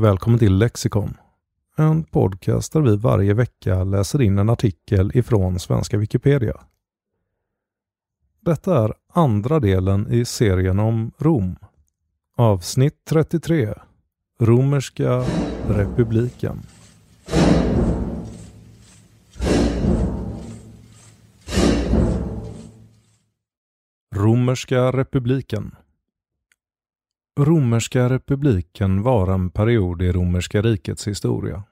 Välkommen till Lexikon. En podcast där vi varje vecka läser in en artikel ifrån svenska Wikipedia. Detta är andra delen i serien om Rom. Avsnitt 33. Romerska republiken. Romerska republiken Romerska republiken var en period i romerska rikets historia.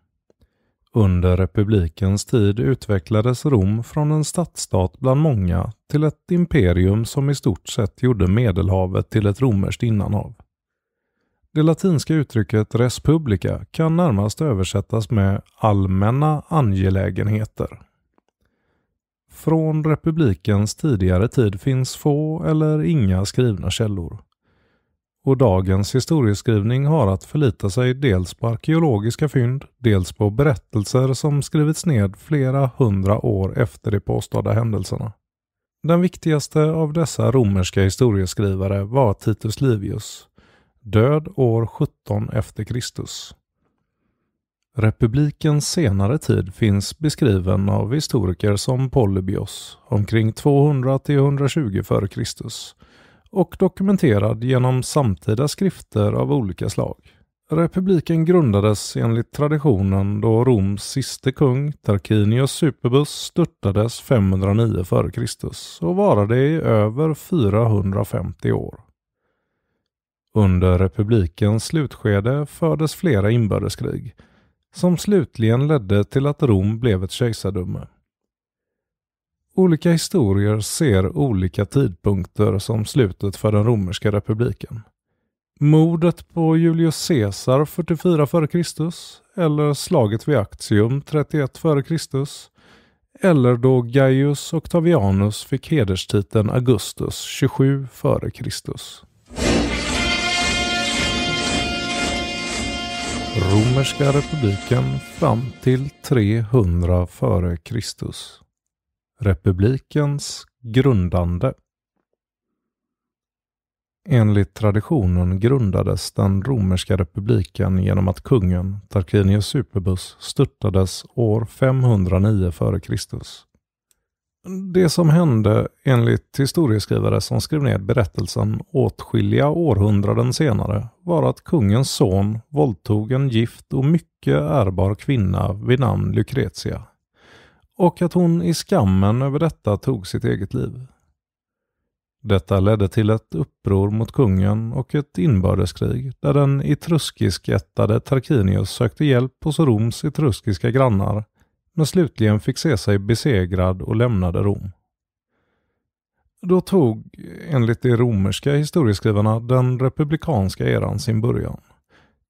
Under republikens tid utvecklades Rom från en stadsstat bland många till ett imperium som i stort sett gjorde Medelhavet till ett romerskt innanhav. Det latinska uttrycket res publica kan närmast översättas med allmänna angelägenheter. Från republikens tidigare tid finns få eller inga skrivna källor och dagens historieskrivning har att förlita sig dels på arkeologiska fynd, dels på berättelser som skrivits ned flera hundra år efter de påstådda händelserna. Den viktigaste av dessa romerska historieskrivare var Titus Livius, död år 17 efter Kristus. Republikens senare tid finns beskriven av historiker som Polybios omkring 200-120 f.Kr och dokumenterad genom samtida skrifter av olika slag. Republiken grundades enligt traditionen då Roms siste kung, Tarquinius Superbus, störtades 509 f.Kr. och varade i över 450 år. Under republikens slutskede fördes flera inbördeskrig som slutligen ledde till att Rom blev ett kejsardöme. Olika historier ser olika tidpunkter som slutet för den romerska republiken. Mordet på Julius Caesar 44 f.Kr. eller slaget vid Actium 31 f.Kr. eller då Gaius Octavianus fick hederstiteln Augustus 27 f.Kr. Romerska republiken fram till 300 f.Kr republikens grundande. Enligt traditionen grundades den romerska republiken genom att kungen Tarquinius Superbus störtades år 509 f.Kr. Det som hände, enligt historieskrivare som skrev ner berättelsen åtskilliga århundraden senare, var att kungens son våldtog en gift och mycket ärbar kvinna vid namn Lucretia och att hon i skammen över detta tog sitt eget liv. Detta ledde till ett uppror mot kungen och ett inbördeskrig där den etruskiskättade Tarquinius sökte hjälp hos Roms etruskiska grannar men slutligen fick se sig besegrad och lämnade Rom. Då tog, enligt de romerska historieskrivarna, den republikanska eran sin början.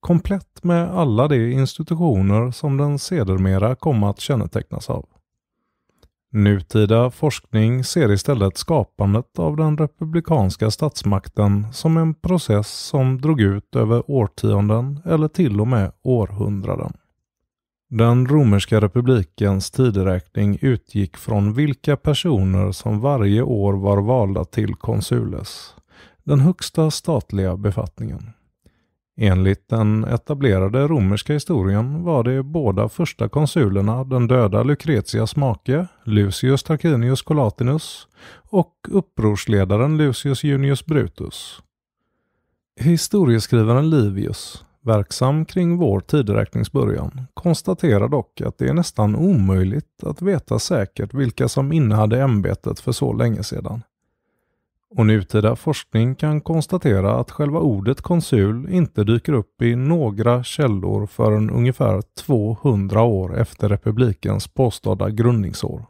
Komplett med alla de institutioner som den sedermera kom att kännetecknas av. Nutida forskning ser istället skapandet av den republikanska statsmakten som en process som drog ut över årtionden eller till och med århundraden. Den romerska republikens tideräkning utgick från vilka personer som varje år var valda till konsules, den högsta statliga befattningen. Enligt den etablerade romerska historien var de båda första konsulerna den döda Lucretias make, Lucius Tarquinius Colatinus, och upprorsledaren Lucius Junius Brutus. Historieskrivaren Livius, verksam kring vår tideräknings början, konstaterar dock att det är nästan omöjligt att veta säkert vilka som innehade ämbetet för så länge sedan. Och nutida forskning kan konstatera att själva ordet konsul inte dyker upp i några källor förrän ungefär 200 år efter republikens påstådda grundningsår.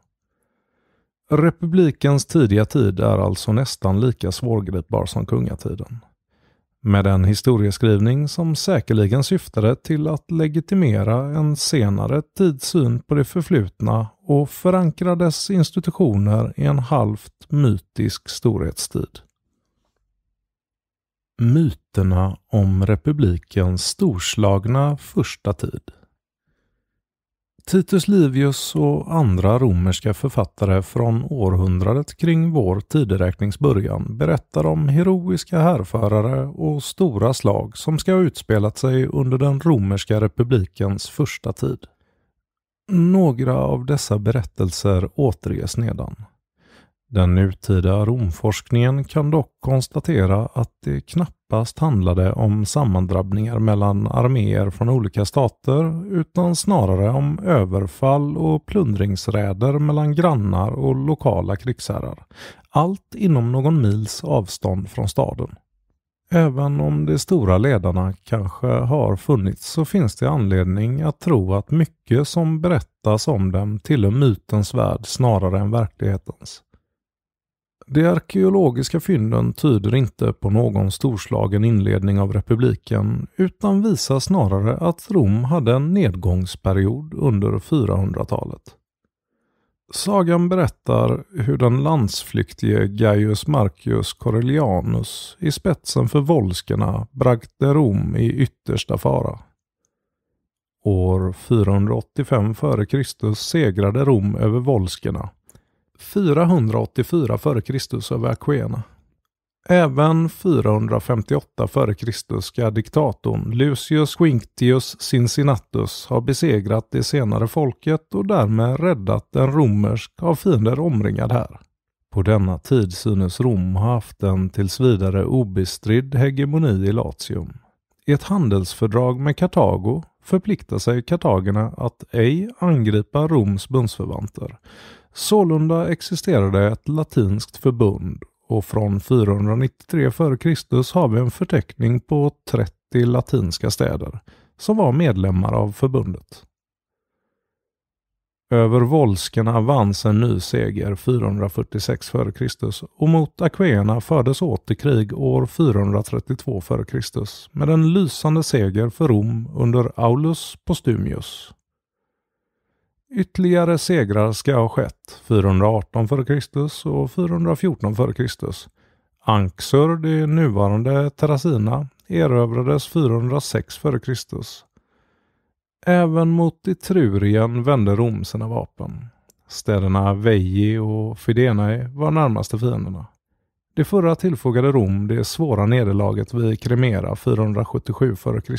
Republikens tidiga tid är alltså nästan lika svårgripbar som kungatiden med en historieskrivning som säkerligen syftade till att legitimera en senare tids syn på det förflutna och förankra dess institutioner i en halvt mytisk storhetstid. Myterna om republikens storslagna första tid Titus Livius och andra romerska författare från århundradet kring vår tideräknings början berättar om heroiska härförare och stora slag som ska ha utspelat sig under den romerska republikens första tid. Några av dessa berättelser återges nedan. Den nutida romforskningen kan dock konstatera att det knappast handlade om sammandrabbningar mellan arméer från olika stater utan snarare om överfall och plundringsräder mellan grannar och lokala krigsherrar. Allt inom någon mils avstånd från staden. Även om de stora ledarna kanske har funnits så finns det anledning att tro att mycket som berättas om dem tillhör mytens värld snarare än verklighetens. De arkeologiska fynden tyder inte på någon storslagen inledning av republiken utan visar snarare att Rom hade en nedgångsperiod under 400-talet. Sagan berättar hur den landsflyktige Gaius Marcius Corellianus i spetsen för volskerna bragte Rom i yttersta fara. År 485 f.Kr. segrade Rom över volskerna 484 f.Kr. över Aquena. Även 458 f.Kr. ska diktatorn Lucius Quinctius Cincinnatus ha besegrat det senare folket och därmed räddat en romersk av fiender omringad här. På denna tid synes Rom ha haft en tills vidare obestridd hegemoni i Latium. I ett handelsfördrag med Kartago förpliktar sig kartagerna att ej angripa Roms bundsförvanter Sålunda existerade ett latinskt förbund och från 493 f.Kr. har vi en förteckning på 30 latinska städer som var medlemmar av förbundet. Över volskerna vanns en ny seger 446 f.Kr. och mot akvéerna fördes åter krig år 432 f.Kr. med en lysande seger för Rom under Aulus Postumius. Ytterligare segrar ska ha skett 418 f.Kr och 414 f.Kr. Anxur, det nuvarande Terrasina, erövrades 406 f.Kr. Även mot Etrurien vände Rom sina vapen. Städerna Veji och Fidenae var närmaste fienderna. Det förra tillfogade Rom det svåra nederlaget vid Kremera 477 f.Kr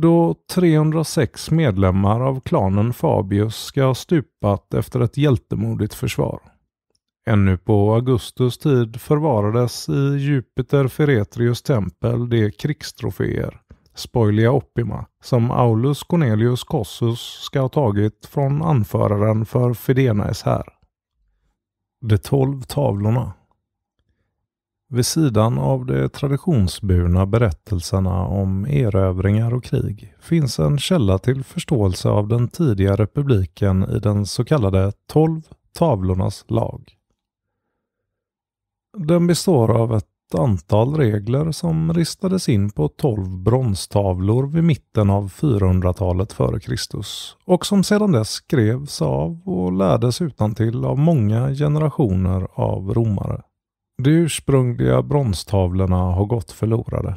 då 306 medlemmar av klanen Fabius ska ha stupat efter ett hjältemodigt försvar. Ännu på Augustus tid förvarades i Jupiter Feretrius tempel de krigstroféer, Spoilia opima, som Aulus Cornelius Cossus ska ha tagit från anföraren för Fidenaes här. De tolv tavlorna vid sidan av de traditionsburna berättelserna om erövringar och krig finns en källa till förståelse av den tidiga republiken i den så kallade Tolv tavlornas lag. Den består av ett antal regler som ristades in på tolv bronstavlor vid mitten av 400-talet f.Kr. och som sedan dess skrevs av och lärdes utantill av många generationer av romare. De ursprungliga bronstavlorna har gått förlorade.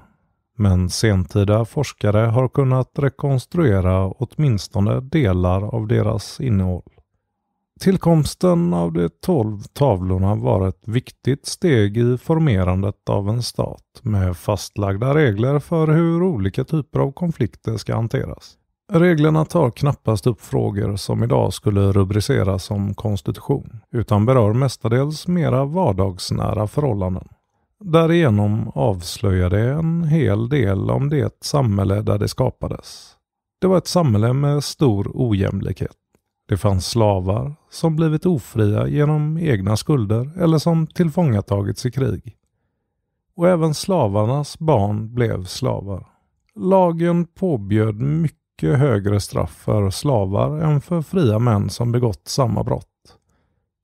Men sentida forskare har kunnat rekonstruera åtminstone delar av deras innehåll. Tillkomsten av de tolv tavlorna var ett viktigt steg i formerandet av en stat med fastlagda regler för hur olika typer av konflikter ska hanteras. Reglerna tar knappast upp frågor som idag skulle rubriceras som konstitution, utan berör mestadels mera vardagsnära förhållanden. Därigenom avslöjar det en hel del om det samhälle där det skapades. Det var ett samhälle med stor ojämlikhet. Det fanns slavar som blivit ofria genom egna skulder eller som tillfångatagits i krig. Och även slavarnas barn blev slavar. Lagen påbjöd mycket mycket högre straff för slavar än för fria män som begått samma brott.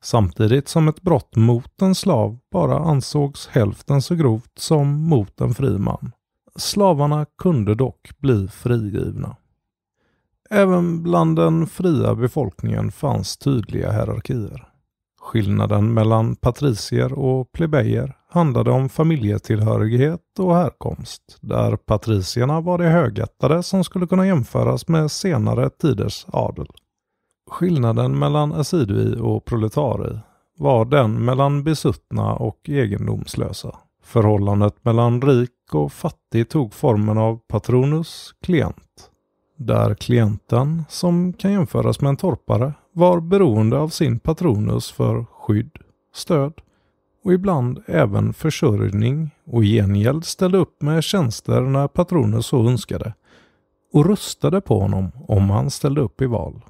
Samtidigt som ett brott mot en slav bara ansågs hälften så grovt som mot en fri man. Slavarna kunde dock bli frigivna. Även bland den fria befolkningen fanns tydliga hierarkier. Skillnaden mellan patricier och plebejer handlade om familjetillhörighet och härkomst, där patricierna var de högättade som skulle kunna jämföras med senare tiders adel. Skillnaden mellan Assidui och proletari var den mellan besuttna och egendomslösa. Förhållandet mellan rik och fattig tog formen av patronus klient, där klienten, som kan jämföras med en torpare, var beroende av sin patronus för skydd, stöd och ibland även försörjning och i gengäld ställde upp med tjänster när patronen så önskade och rustade på honom om han ställde upp i val.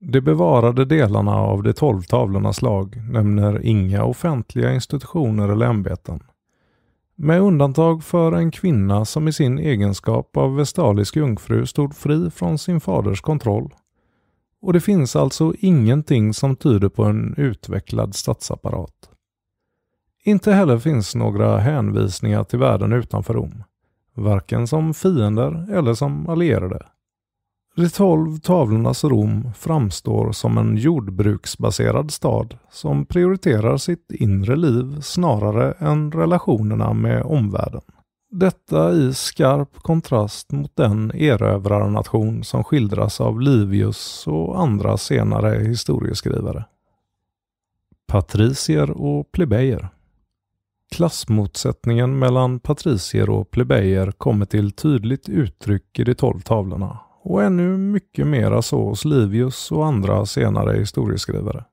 De bevarade delarna av de tolv tavlornas lag nämner inga offentliga institutioner eller ämbeten. Med undantag för en kvinna som i sin egenskap av vestalisk jungfru stod fri från sin faders kontroll. Och det finns alltså ingenting som tyder på en utvecklad statsapparat. Inte heller finns några hänvisningar till världen utanför Rom, varken som fiender eller som allierade. De tolv tavlornas Rom framstår som en jordbruksbaserad stad som prioriterar sitt inre liv snarare än relationerna med omvärlden. Detta i skarp kontrast mot den erövrarnation som skildras av Livius och andra senare historieskrivare. Patricier och plebejer Klassmotsättningen mellan patricier och plebejer kommer till tydligt uttryck i de tolv tavlorna och ännu mycket mera så hos Livius och andra senare historieskrivare.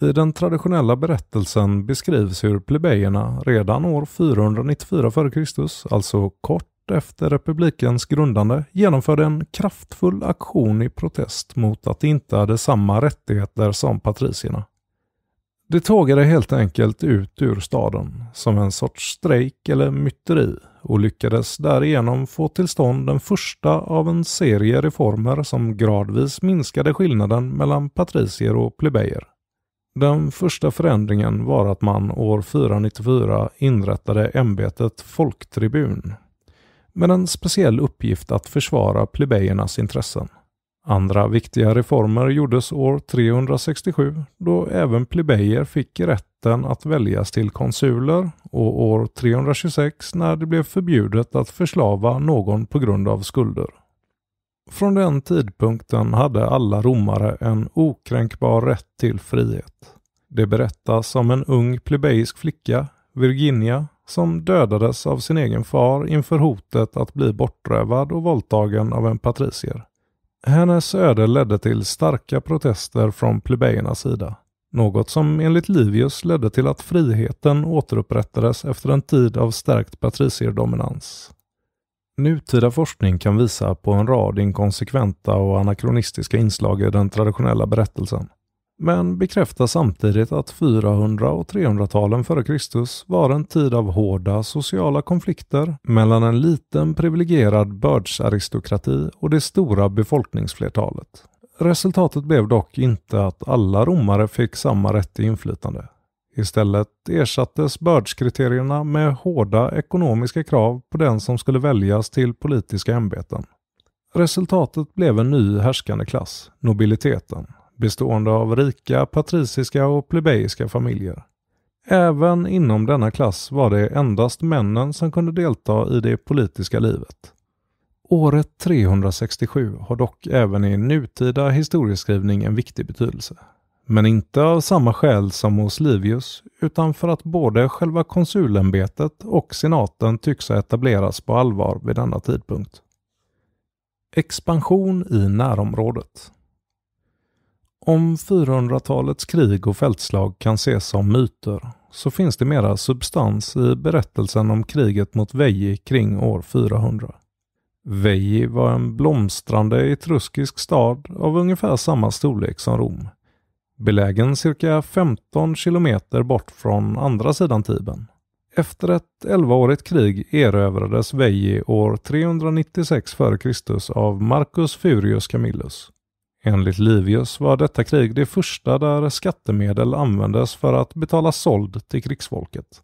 I den traditionella berättelsen beskrivs hur plebejerna redan år 494 f.Kr., alltså kort efter republikens grundande, genomförde en kraftfull aktion i protest mot att de inte hade samma rättigheter som patricierna. Det tågade helt enkelt ut ur staden som en sorts strejk eller myteri och lyckades därigenom få till stånd den första av en serie reformer som gradvis minskade skillnaden mellan patricier och plebejer. Den första förändringen var att man år 494 inrättade ämbetet folktribun med en speciell uppgift att försvara plebejernas intressen. Andra viktiga reformer gjordes år 367 då även plebejer fick rätten att väljas till konsuler och år 326 när det blev förbjudet att förslava någon på grund av skulder. Från den tidpunkten hade alla romare en okränkbar rätt till frihet. Det berättas om en ung plebejsk flicka, Virginia, som dödades av sin egen far inför hotet att bli bortrövad och våldtagen av en patricier. Hennes öde ledde till starka protester från plebejernas sida. Något som enligt Livius ledde till att friheten återupprättades efter en tid av stärkt patricierdominans. Nutida forskning kan visa på en rad inkonsekventa och anakronistiska inslag i den traditionella berättelsen men bekräftar samtidigt att 400 och 300-talen före Kristus var en tid av hårda sociala konflikter mellan en liten privilegierad bördsaristokrati och det stora befolkningsflertalet. Resultatet blev dock inte att alla romare fick samma rätt till inflytande. Istället ersattes bördskriterierna med hårda ekonomiska krav på den som skulle väljas till politiska ämbeten. Resultatet blev en ny härskande klass, nobiliteten, bestående av rika patriciska och plebejiska familjer. Även inom denna klass var det endast männen som kunde delta i det politiska livet. Året 367 har dock även i nutida historieskrivning en viktig betydelse. Men inte av samma skäl som hos Livius, utan för att både själva konsulämbetet och senaten tycks ha etablerats på allvar vid denna tidpunkt. Expansion i närområdet om 400-talets krig och fältslag kan ses som myter så finns det mera substans i berättelsen om kriget mot Veji kring år 400. Veji var en blomstrande etruskisk stad av ungefär samma storlek som Rom, belägen cirka 15 kilometer bort från andra sidan Tiben. Efter ett 11-årigt krig erövrades Veji år 396 f.Kr. av Marcus Furius Camillus. Enligt Livius var detta krig det första där skattemedel användes för att betala sold till krigsfolket.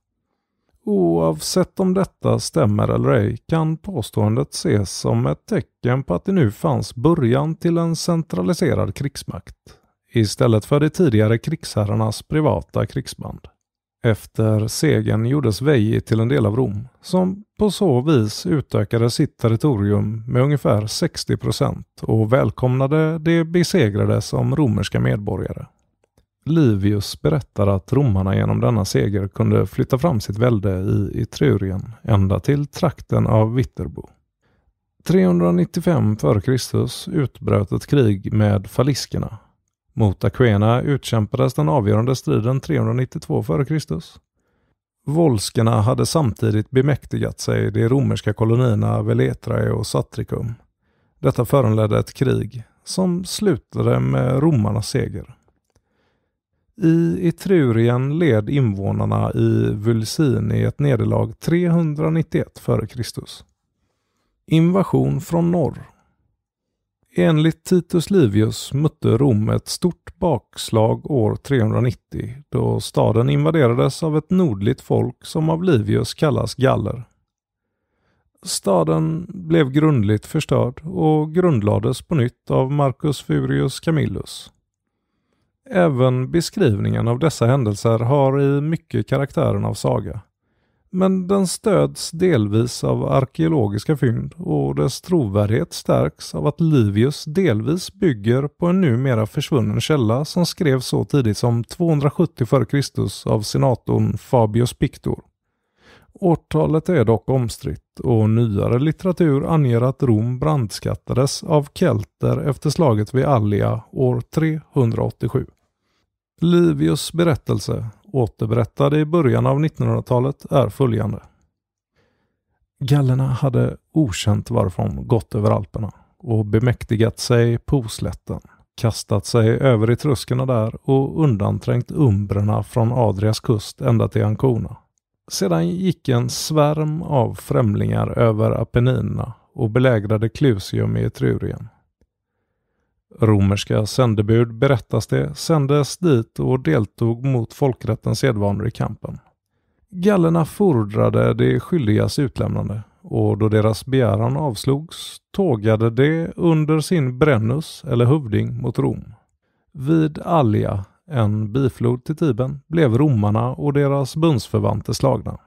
Oavsett om detta stämmer eller ej kan påståendet ses som ett tecken på att det nu fanns början till en centraliserad krigsmakt istället för de tidigare krigsherrarnas privata krigsband. Efter segern gjordes Veji till en del av Rom, som på så vis utökade sitt territorium med ungefär 60 procent och välkomnade de besegrade som romerska medborgare. Livius berättar att romarna genom denna seger kunde flytta fram sitt välde i Etrurien ända till trakten av Vitterbo. 395 f.Kr. utbröt ett krig med faliskerna mot Aquena utkämpades den avgörande striden 392 f.Kr. Volskerna hade samtidigt bemäktigat sig de romerska kolonierna Veletrae och Satricum. Detta föranledde ett krig som slutade med romarnas seger. I Etrurien led invånarna i Vulsini ett nederlag 391 f.Kr. Invasion från norr Enligt Titus Livius mötte Rom ett stort bakslag år 390 då staden invaderades av ett nordligt folk som av Livius kallas galler. Staden blev grundligt förstörd och grundlades på nytt av Marcus Furius Camillus. Även beskrivningen av dessa händelser har i mycket karaktären av saga men den stöds delvis av arkeologiska fynd och dess trovärdighet stärks av att Livius delvis bygger på en numera försvunnen källa som skrevs så tidigt som 270 f.Kr. av senatorn Fabius Pictor. Årtalet är dock omstritt och nyare litteratur anger att Rom brandskattades av kelter efter slaget vid Allia år 387. Livius berättelse återberättade i början av 1900-talet är följande. Gallerna hade okänt varifrån gått över Alperna och bemäktigat sig Poslätten, kastat sig över i tröskorna där och undanträngt umbrerna från Adrias kust ända till Ancona. Sedan gick en svärm av främlingar över Apenninerna och belägrade Clusium i Etrurien. Romerska sändebud berättas det sändes dit och deltog mot folkrättens sedvanor i kampen. Gallerna fordrade de skyldigas utlämnande och då deras begäran avslogs tågade de under sin Brennus eller hövding mot Rom. Vid Alia, en biflod till Tiben, blev romarna och deras bundsförvanter slagna.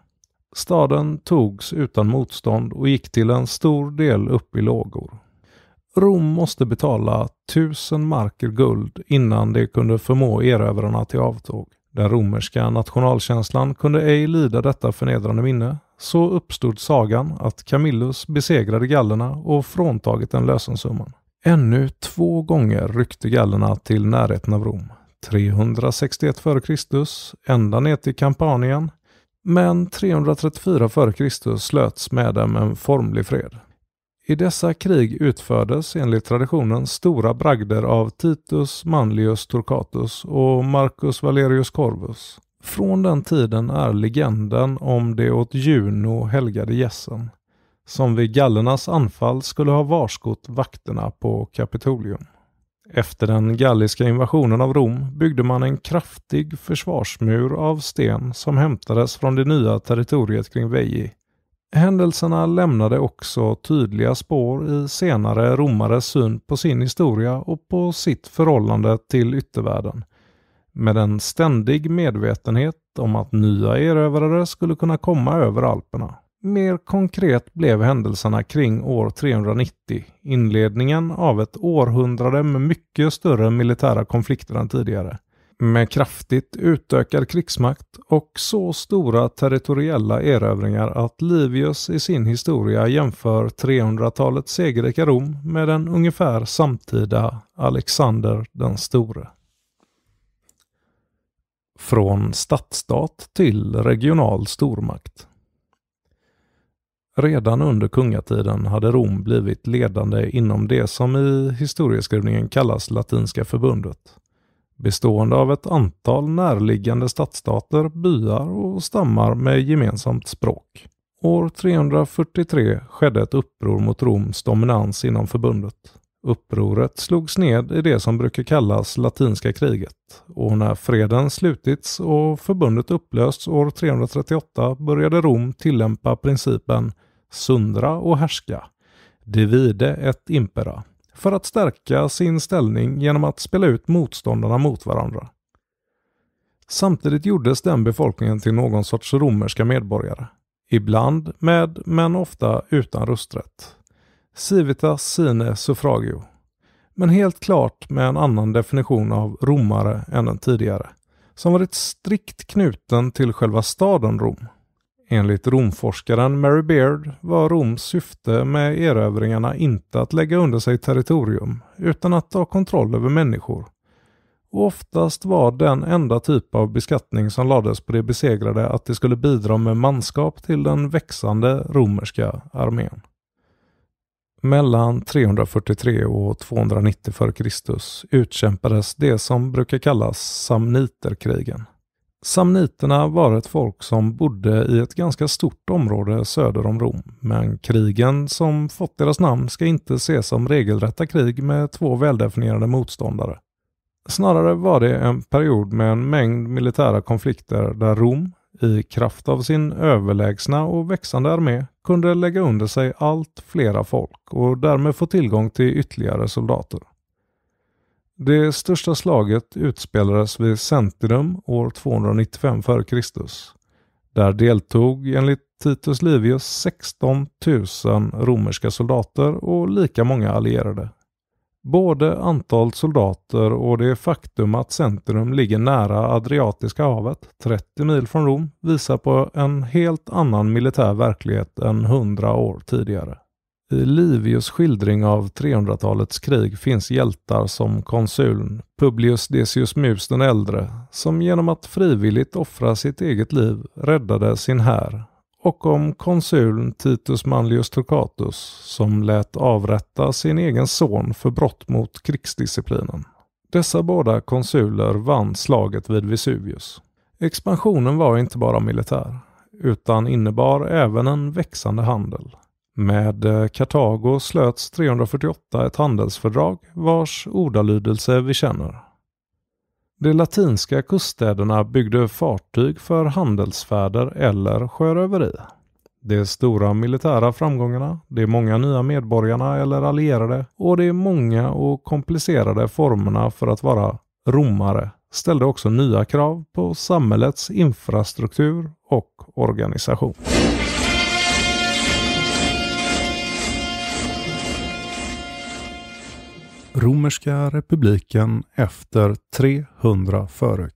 Staden togs utan motstånd och gick till en stor del upp i lågor. Rom måste betala tusen marker guld innan de kunde förmå erövrarna till avtåg. Den romerska nationalkänslan kunde ej lida detta förnedrande minne, så uppstod sagan att Camillus besegrade gallerna och fråntagit den lösensumman. Ännu två gånger ryckte gallerna till närheten av Rom. 361 f.Kr. ända ner till Kampanien. Men 334 f.Kr. slöts med dem en formlig fred. I dessa krig utfördes enligt traditionen stora bragder av Titus Manlius Torquatus och Marcus Valerius Corvus. Från den tiden är legenden om det åt Juno helgade gässen, som vid gallernas anfall skulle ha varskott vakterna på Kapitolium. Efter den galliska invasionen av Rom byggde man en kraftig försvarsmur av sten som hämtades från det nya territoriet kring Veji. Händelserna lämnade också tydliga spår i senare romares syn på sin historia och på sitt förhållande till yttervärlden. Med en ständig medvetenhet om att nya erövrare skulle kunna komma över Alperna. Mer konkret blev händelserna kring år 390 inledningen av ett århundrade med mycket större militära konflikter än tidigare med kraftigt utökad krigsmakt och så stora territoriella erövringar att Livius i sin historia jämför 300-talets segerrika Rom med den ungefär samtida Alexander den store. Från stadsstat till regional stormakt. Redan under kungatiden hade Rom blivit ledande inom det som i historieskrivningen kallas Latinska förbundet bestående av ett antal närliggande stadsstater, byar och stammar med gemensamt språk. År 343 skedde ett uppror mot Roms dominans inom förbundet. Upproret slogs ned i det som brukar kallas latinska kriget och när freden slutits och förbundet upplösts år 338 började Rom tillämpa principen sundra och härska, divide et impera, för att stärka sin ställning genom att spela ut motståndarna mot varandra. Samtidigt gjordes den befolkningen till någon sorts romerska medborgare. Ibland med, men ofta utan rösträtt. Civitas sine suffragio. Men helt klart med en annan definition av romare än den tidigare, som varit strikt knuten till själva staden Rom. Enligt romforskaren Mary Beard var Roms syfte med erövringarna inte att lägga under sig territorium utan att ta kontroll över människor. Och oftast var den enda typ av beskattning som lades på de besegrade att de skulle bidra med manskap till den växande romerska armén. Mellan 343 och 290 f.Kr. utkämpades det som brukar kallas samniterkrigen. Samniterna var ett folk som bodde i ett ganska stort område söder om Rom, men krigen som fått deras namn ska inte ses som regelrätta krig med två väldefinierade motståndare. Snarare var det en period med en mängd militära konflikter där Rom, i kraft av sin överlägsna och växande armé, kunde lägga under sig allt flera folk och därmed få tillgång till ytterligare soldater. Det största slaget utspelades vid Centrum år 295 f.Kr. Där deltog enligt Titus Livius 16 000 romerska soldater och lika många allierade. Både antalet soldater och det faktum att centrum ligger nära Adriatiska havet, 30 mil från Rom, visar på en helt annan militär verklighet än 100 år tidigare. I Livius skildring av 300-talets krig finns hjältar som konsuln Publius Decius Mus den äldre, som genom att frivilligt offra sitt eget liv räddade sin här, och om konsuln Titus Manlius Torquatus som lät avrätta sin egen son för brott mot krigsdisciplinen. Dessa båda konsuler vann slaget vid Vesuvius. Expansionen var inte bara militär, utan innebar även en växande handel. Med eh, Kartago slöts 348 ett handelsfördrag vars ordalydelse vi känner. De latinska kuststäderna byggde fartyg för handelsfärder eller sjöröveri. De stora militära framgångarna, de många nya medborgarna eller allierade och de många och komplicerade formerna för att vara romare ställde också nya krav på samhällets infrastruktur och organisation. romerska republiken efter 300 f.Kr.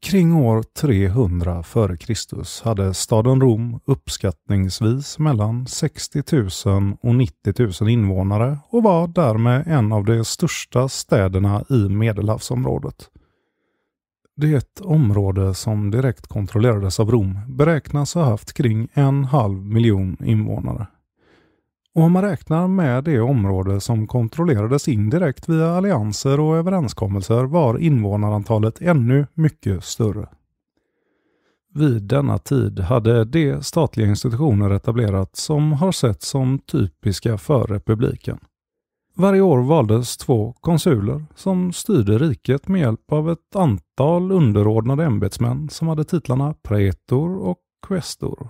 Kring år 300 f.Kr. hade staden Rom uppskattningsvis mellan 60 000 och 90 000 invånare och var därmed en av de största städerna i Medelhavsområdet. Det område som direkt kontrollerades av Rom beräknas ha haft kring en halv miljon invånare. Och om man räknar med det område som kontrollerades indirekt via allianser och överenskommelser var invånarantalet ännu mycket större. Vid denna tid hade de statliga institutioner etablerats som har setts som typiska för republiken. Varje år valdes två konsuler som styrde riket med hjälp av ett antal underordnade ämbetsmän som hade titlarna pretor och questor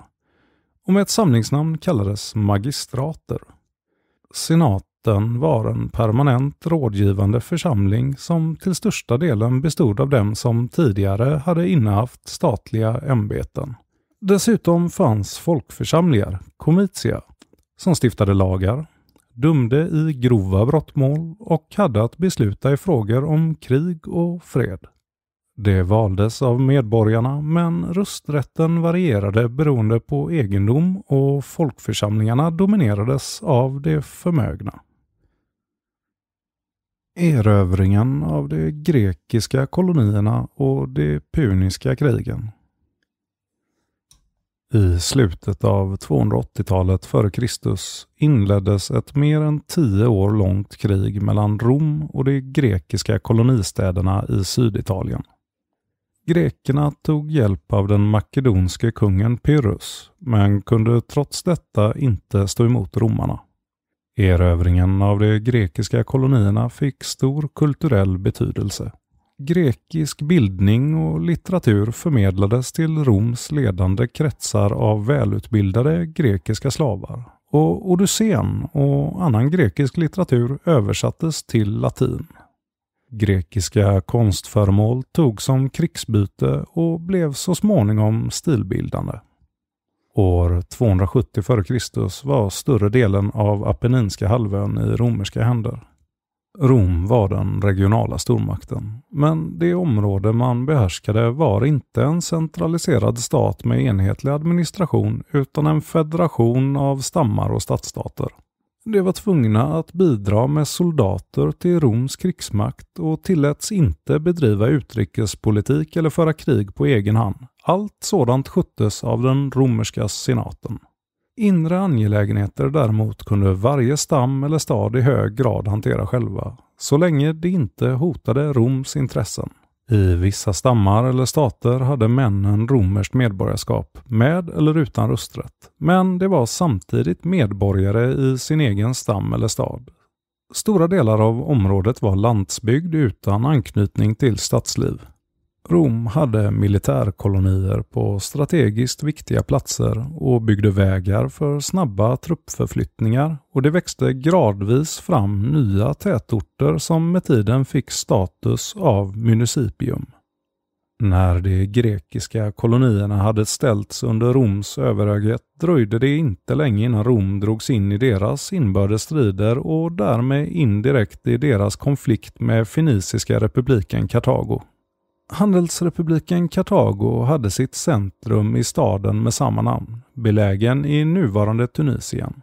och med ett samlingsnamn kallades magistrater. Senaten var en permanent rådgivande församling som till största delen bestod av dem som tidigare hade innehaft statliga ämbeten. Dessutom fanns folkförsamlingar, komitia, som stiftade lagar, dömde i grova brottmål och hade att besluta i frågor om krig och fred. Det valdes av medborgarna men rösträtten varierade beroende på egendom och folkförsamlingarna dominerades av de förmögna. Erövringen av de grekiska kolonierna och de puniska krigen. I slutet av 280-talet f.Kr. inleddes ett mer än tio år långt krig mellan Rom och de grekiska kolonistäderna i Syditalien. Grekerna tog hjälp av den makedonske kungen Pyrrhus, men kunde trots detta inte stå emot romarna. Erövringen av de grekiska kolonierna fick stor kulturell betydelse. Grekisk bildning och litteratur förmedlades till Roms ledande kretsar av välutbildade grekiska slavar och Odysseen och annan grekisk litteratur översattes till latin. Grekiska konstföremål tog som krigsbyte och blev så småningom stilbildande. År 270 f.Kr. var större delen av Apenninska halvön i romerska händer. Rom var den regionala stormakten, men det område man behärskade var inte en centraliserad stat med enhetlig administration utan en federation av stammar och stadsstater. De var tvungna att bidra med soldater till Roms krigsmakt och tilläts inte bedriva utrikespolitik eller föra krig på egen hand. Allt sådant sköttes av den romerska senaten. Inre angelägenheter däremot kunde varje stam eller stad i hög grad hantera själva, så länge det inte hotade Roms intressen. I vissa stammar eller stater hade männen romerskt medborgarskap, med eller utan rösträtt, men det var samtidigt medborgare i sin egen stam eller stad. Stora delar av området var landsbygd utan anknytning till stadsliv. Rom hade militärkolonier på strategiskt viktiga platser och byggde vägar för snabba truppförflyttningar och det växte gradvis fram nya tätorter som med tiden fick status av municipium. När de grekiska kolonierna hade ställts under Roms överhöghet dröjde det inte länge innan Rom drogs in i deras inbördes strider och därmed indirekt i deras konflikt med Feniciska republiken Kartago. Handelsrepubliken Kartago hade sitt centrum i staden med samma namn, belägen i nuvarande Tunisien.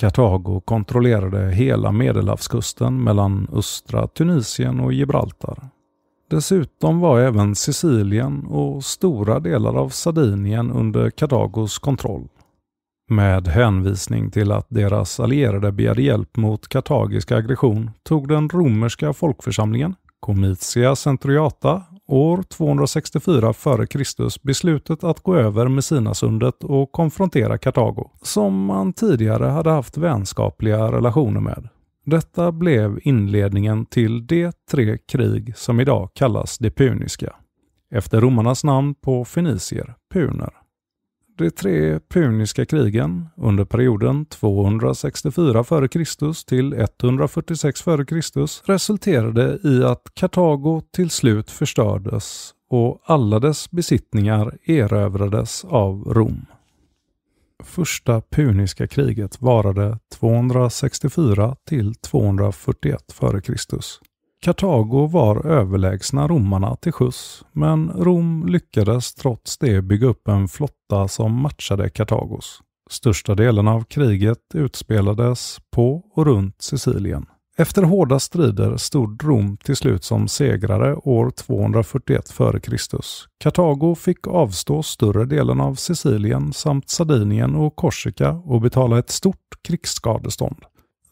Kartago kontrollerade hela medelhavskusten mellan östra Tunisien och Gibraltar. Dessutom var även Sicilien och stora delar av Sardinien under Kartagos kontroll. Med hänvisning till att deras allierade begärde hjälp mot kartagisk aggression tog den romerska folkförsamlingen Comitia Centriata, år 264 f.Kr. beslutet att gå över Messinasundet och konfrontera Kartago, som man tidigare hade haft vänskapliga relationer med. Detta blev inledningen till de tre krig som idag kallas de puniska, efter romarnas namn på fenicier, puner de tre puniska krigen under perioden 264 f.Kr. till 146 f.Kr. resulterade i att Kartago till slut förstördes och alla dess besittningar erövrades av Rom. Första puniska kriget varade 264 till 241 f.Kr. Kartago var överlägsna romarna till sjöss, men Rom lyckades trots det bygga upp en flotta som matchade Kartagos. Största delen av kriget utspelades på och runt Sicilien. Efter hårda strider stod Rom till slut som segrare år 241 f.Kr. Kartago fick avstå större delen av Sicilien samt Sardinien och Korsika och betala ett stort krigsskadestånd.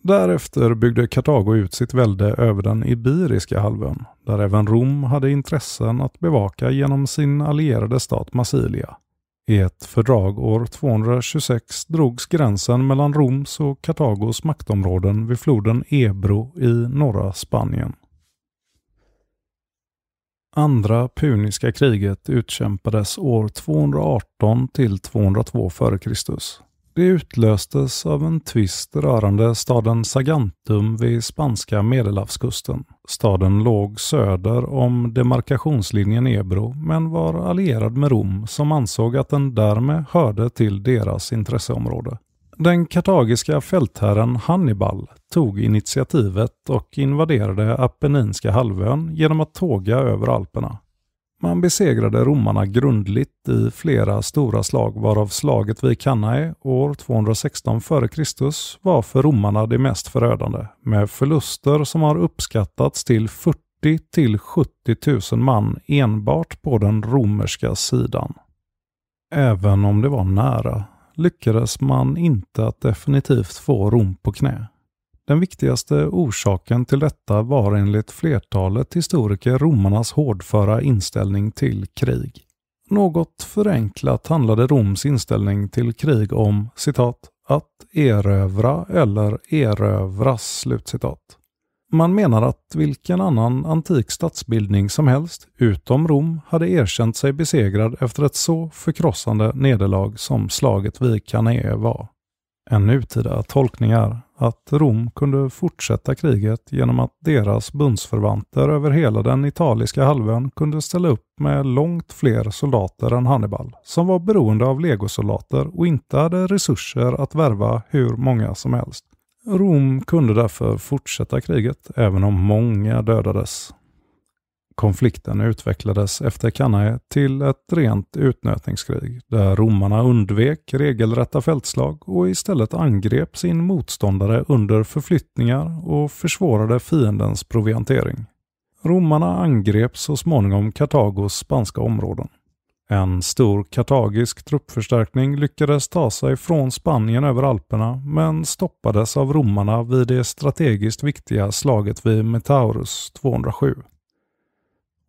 Därefter byggde Kartago ut sitt välde över den Iberiska halvön, där även Rom hade intressen att bevaka genom sin allierade stat Massilia. I ett fördrag år 226 drogs gränsen mellan Roms och Kartagos maktområden vid floden Ebro i norra Spanien. Andra puniska kriget utkämpades år 218 till 202 f.Kr. Det utlöstes av en tvist rörande staden Sagantum vid spanska medelhavskusten. Staden låg söder om demarkationslinjen Ebro men var allierad med Rom som ansåg att den därmed hörde till deras intresseområde. Den kartagiska fältherren Hannibal tog initiativet och invaderade Apenninska halvön genom att tåga över Alperna. Man besegrade romarna grundligt i flera stora slag varav slaget vid Cannae år 216 f.Kr. var för romarna det mest förödande med förluster som har uppskattats till 40 till 70 000 man enbart på den romerska sidan. Även om det var nära lyckades man inte att definitivt få Rom på knä. Den viktigaste orsaken till detta var enligt flertalet historiker romarnas hårdföra inställning till krig. Något förenklat handlade Roms inställning till krig om citat, ”att erövra eller erövras”. Slutcitat. Man menar att vilken annan antik statsbildning som helst, utom Rom, hade erkänt sig besegrad efter ett så förkrossande nederlag som slaget vid Cannae var en nutida tolkningar att Rom kunde fortsätta kriget genom att deras bundsförvanter över hela den italiska halvön kunde ställa upp med långt fler soldater än Hannibal, som var beroende av legosoldater och inte hade resurser att värva hur många som helst. Rom kunde därför fortsätta kriget, även om många dödades. Konflikten utvecklades efter Cannae till ett rent utnötningskrig där romarna undvek regelrätta fältslag och istället angrep sin motståndare under förflyttningar och försvårade fiendens proviantering. Romarna angrep så småningom Kartagos spanska områden. En stor kartagisk truppförstärkning lyckades ta sig från Spanien över Alperna men stoppades av romarna vid det strategiskt viktiga slaget vid Metaurus 207.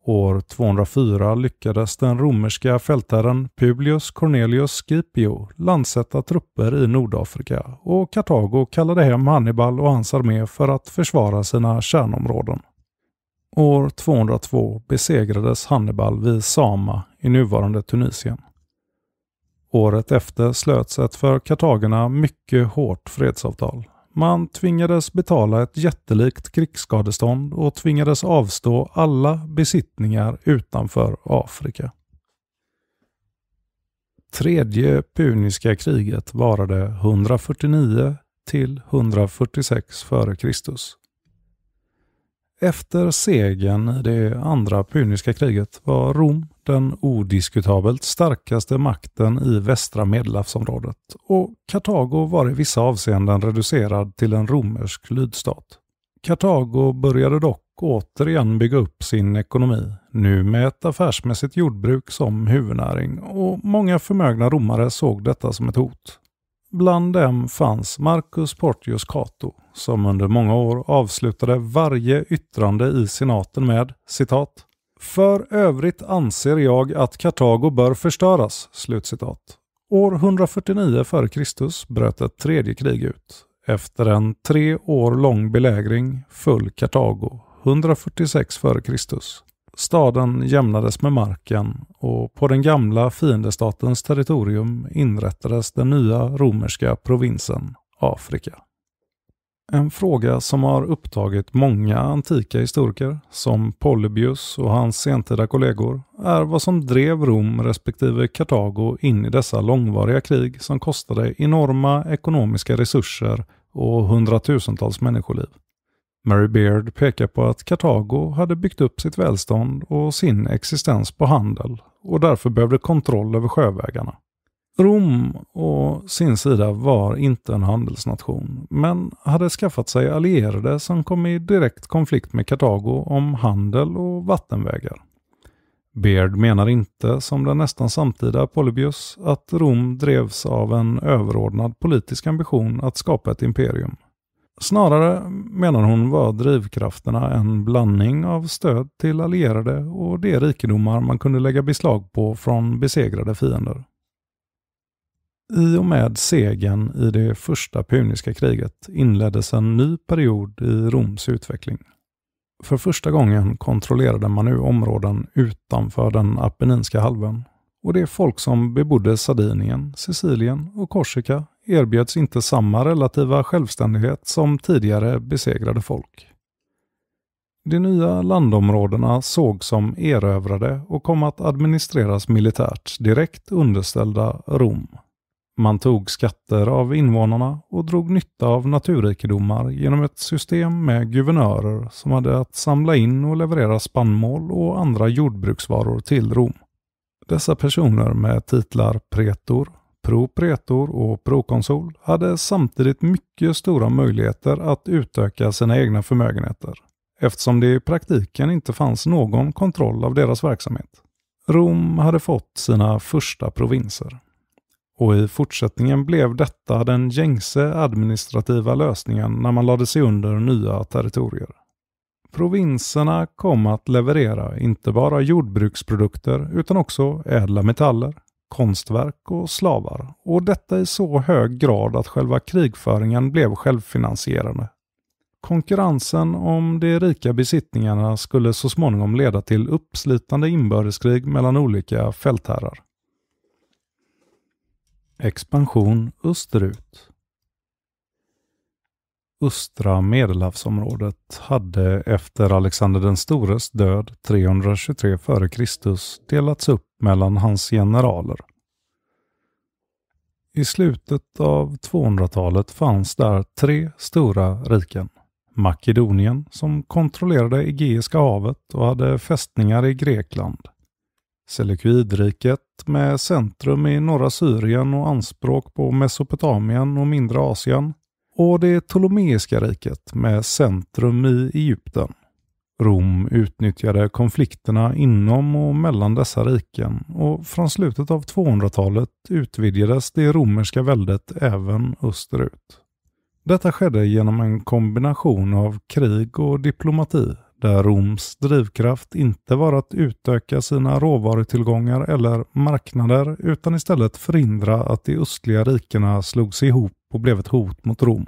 År 204 lyckades den romerska fältherren Publius Cornelius Scipio landsätta trupper i Nordafrika och Kartago kallade hem Hannibal och hans armé för att försvara sina kärnområden. År 202 besegrades Hannibal vid Sama i nuvarande Tunisien. Året efter slöts ett för kartagerna mycket hårt fredsavtal man tvingades betala ett jättelikt krigsskadestånd och tvingades avstå alla besittningar utanför Afrika. Tredje puniska kriget varade 149 till 146 f.Kr. Efter segern i det andra puniska kriget var Rom den odiskutabelt starkaste makten i västra Medelhavsområdet och Kartago var i vissa avseenden reducerad till en romersk lydstat. Kartago började dock återigen bygga upp sin ekonomi, nu med ett affärsmässigt jordbruk som huvudnäring och många förmögna romare såg detta som ett hot. Bland dem fanns Marcus Portius Cato, som under många år avslutade varje yttrande i senaten med citat för övrigt anser jag att Kartago bör förstöras.” Slutcitat. År 149 f.Kr. bröt ett tredje krig ut. Efter en tre år lång belägring föll Kartago 146 f.Kr. Staden jämnades med marken och på den gamla fiendestatens territorium inrättades den nya romerska provinsen Afrika. En fråga som har upptagit många antika historiker, som Polybius och hans sentida kollegor, är vad som drev Rom respektive Kartago in i dessa långvariga krig som kostade enorma ekonomiska resurser och hundratusentals människoliv. Mary Beard pekar på att Kartago hade byggt upp sitt välstånd och sin existens på handel och därför behövde kontroll över sjövägarna. Rom å sin sida var inte en handelsnation, men hade skaffat sig allierade som kom i direkt konflikt med Kartago om handel och vattenvägar. Beard menar inte, som den nästan samtida Polybius, att Rom drevs av en överordnad politisk ambition att skapa ett imperium. Snarare menar hon var drivkrafterna en blandning av stöd till allierade och de rikedomar man kunde lägga beslag på från besegrade fiender. I och med segern i det första puniska kriget inleddes en ny period i Roms utveckling. För första gången kontrollerade man nu områden utanför den Apenninska halvön och det folk som bebodde Sardinien, Sicilien och Korsika erbjöds inte samma relativa självständighet som tidigare besegrade folk. De nya landområdena sågs som erövrade och kom att administreras militärt direkt underställda Rom. Man tog skatter av invånarna och drog nytta av naturrikedomar genom ett system med guvernörer som hade att samla in och leverera spannmål och andra jordbruksvaror till Rom. Dessa personer med titlar pretor, propretor och prokonsul hade samtidigt mycket stora möjligheter att utöka sina egna förmögenheter eftersom det i praktiken inte fanns någon kontroll av deras verksamhet. Rom hade fått sina första provinser och i fortsättningen blev detta den gängse administrativa lösningen när man lade sig under nya territorier. Provinserna kom att leverera inte bara jordbruksprodukter utan också ädla metaller, konstverk och slavar och detta i så hög grad att själva krigföringen blev självfinansierande. Konkurrensen om de rika besittningarna skulle så småningom leda till uppslitande inbördeskrig mellan olika fältherrar. Expansion österut. Östra Medelhavsområdet hade efter Alexander den stores död 323 f.Kr. delats upp mellan hans generaler. I slutet av 200-talet fanns där tre stora riken. Makedonien som kontrollerade Egeiska havet och hade fästningar i Grekland. Seleukoidriket med centrum i norra Syrien och anspråk på Mesopotamien och mindre Asien. Och det Ptolemeiska riket med centrum i Egypten. Rom utnyttjade konflikterna inom och mellan dessa riken och från slutet av 200-talet utvidgades det romerska väldet även österut. Detta skedde genom en kombination av krig och diplomati där Roms drivkraft inte var att utöka sina råvarutillgångar eller marknader utan istället förhindra att de östliga rikena slog sig ihop och blev ett hot mot Rom.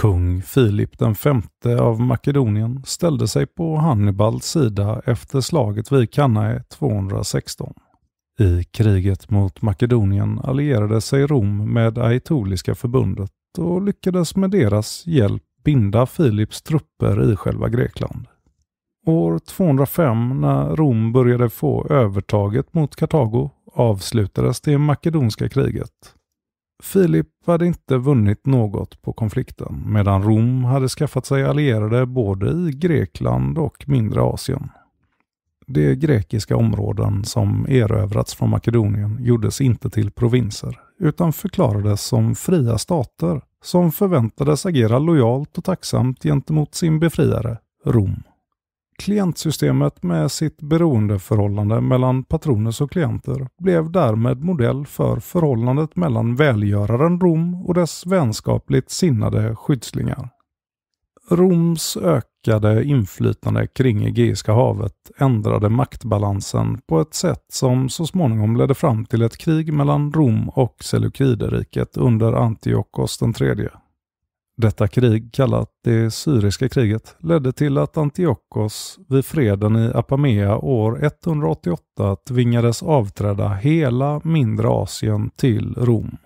Kung Filip den femte av Makedonien ställde sig på Hannibals sida efter slaget vid Cannae 216. I kriget mot Makedonien allierade sig Rom med Aetoliska förbundet och lyckades med deras hjälp binda Filips trupper i själva Grekland. År 205 när Rom började få övertaget mot Kartago avslutades det makedonska kriget. Filip hade inte vunnit något på konflikten medan Rom hade skaffat sig allierade både i Grekland och mindre Asien. De grekiska områden som erövrats från Makedonien gjordes inte till provinser utan förklarades som fria stater som förväntades agera lojalt och tacksamt gentemot sin befriare, Rom. Klientsystemet med sitt beroendeförhållande mellan patroners och klienter blev därmed modell för förhållandet mellan välgöraren Rom och dess vänskapligt sinnade skyddslingar. Roms ökade inflytande kring Egeiska havet ändrade maktbalansen på ett sätt som så småningom ledde fram till ett krig mellan Rom och Seleukiderriket under Antiochos III. Detta krig, kallat det syriska kriget, ledde till att Antiochos vid freden i Apamea år 188 tvingades avträda hela mindre Asien till Rom.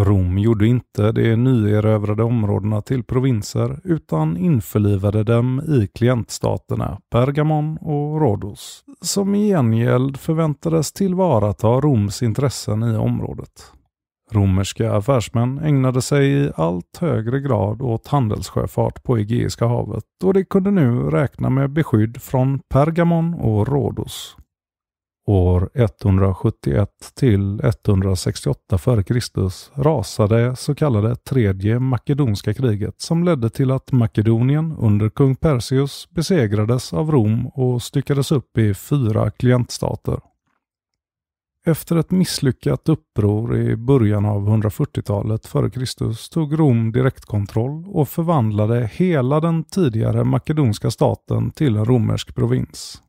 Rom gjorde inte de nyerövrade områdena till provinser utan införlivade dem i klientstaterna Pergamon och Rhodos, som i gengäld förväntades tillvarata Roms intressen i området. Romerska affärsmän ägnade sig i allt högre grad åt handelssjöfart på Egeiska havet och de kunde nu räkna med beskydd från Pergamon och Rhodos år 171 till 168 f.Kr. rasade så kallade tredje makedonska kriget som ledde till att Makedonien under kung Perseus besegrades av Rom och styckades upp i fyra klientstater. Efter ett misslyckat uppror i början av 140-talet f.Kr. tog Rom direktkontroll och förvandlade hela den tidigare makedonska staten till en romersk provins.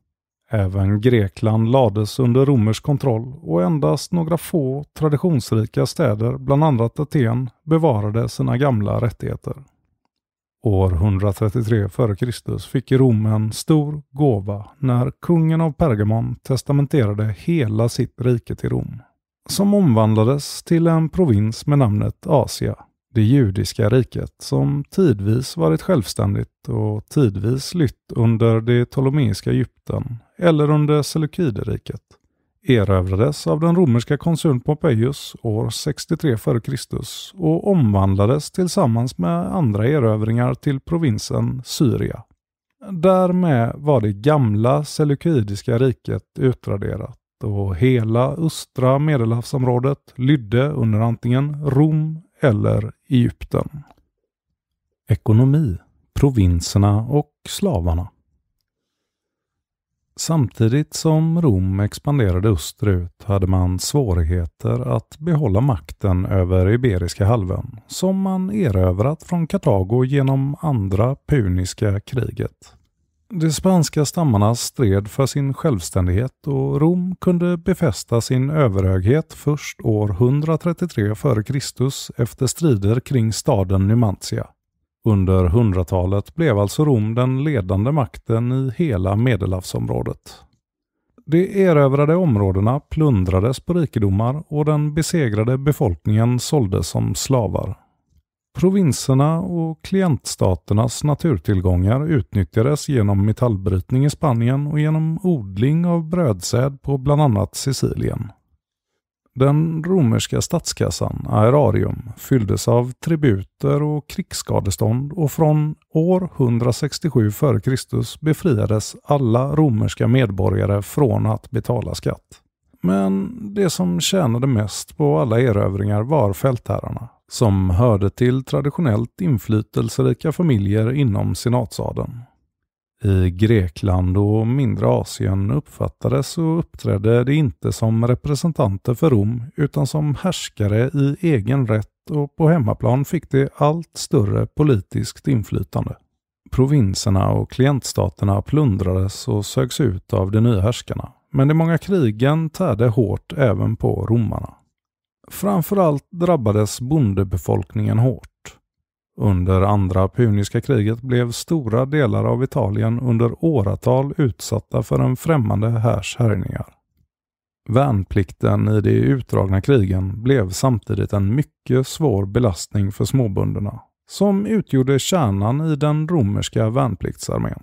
Även Grekland lades under romersk kontroll och endast några få traditionsrika städer, bland annat Aten, bevarade sina gamla rättigheter. År 133 f.Kr. fick Rom en stor gåva när kungen av Pergamon testamenterade hela sitt rike till Rom, som omvandlades till en provins med namnet Asia, det judiska riket som tidvis varit självständigt och tidvis lytt under det ptolemeiska Egypten eller under Seleukiderriket, erövrades av den romerska konsuln Pompejus år 63 f.Kr. och omvandlades tillsammans med andra erövringar till provinsen Syria. Därmed var det gamla Seleukidiska riket utraderat och hela östra medelhavsområdet lydde under antingen Rom eller Egypten. Ekonomi, provinserna och slavarna. Samtidigt som Rom expanderade österut hade man svårigheter att behålla makten över Iberiska halvön som man erövrat från Kartago genom andra puniska kriget. De spanska stammarna stred för sin självständighet och Rom kunde befästa sin överhöghet först år 133 f.Kr. efter strider kring staden Numantia. Under 100-talet blev alltså Rom den ledande makten i hela Medelhavsområdet. De erövrade områdena plundrades på rikedomar och den besegrade befolkningen såldes som slavar. Provinserna och klientstaternas naturtillgångar utnyttjades genom metallbrytning i Spanien och genom odling av brödsäd på bland annat Sicilien. Den romerska statskassan, aerarium, fylldes av tributer och krigsskadestånd och från år 167 f.Kr. befriades alla romerska medborgare från att betala skatt. Men det som tjänade mest på alla erövringar var fältherrarna, som hörde till traditionellt inflytelserika familjer inom senatsadeln i Grekland och mindre Asien uppfattades och uppträdde de inte som representanter för Rom utan som härskare i egen rätt och på hemmaplan fick de allt större politiskt inflytande. Provinserna och klientstaterna plundrades och sögs ut av de nya härskarna, men de många krigen tärde hårt även på romarna. Framförallt drabbades bondebefolkningen hårt. Under andra puniska kriget blev stora delar av Italien under åratal utsatta för en främmande härs härjningar. Värnplikten i de utdragna krigen blev samtidigt en mycket svår belastning för småbönderna, som utgjorde kärnan i den romerska värnpliktsarmén.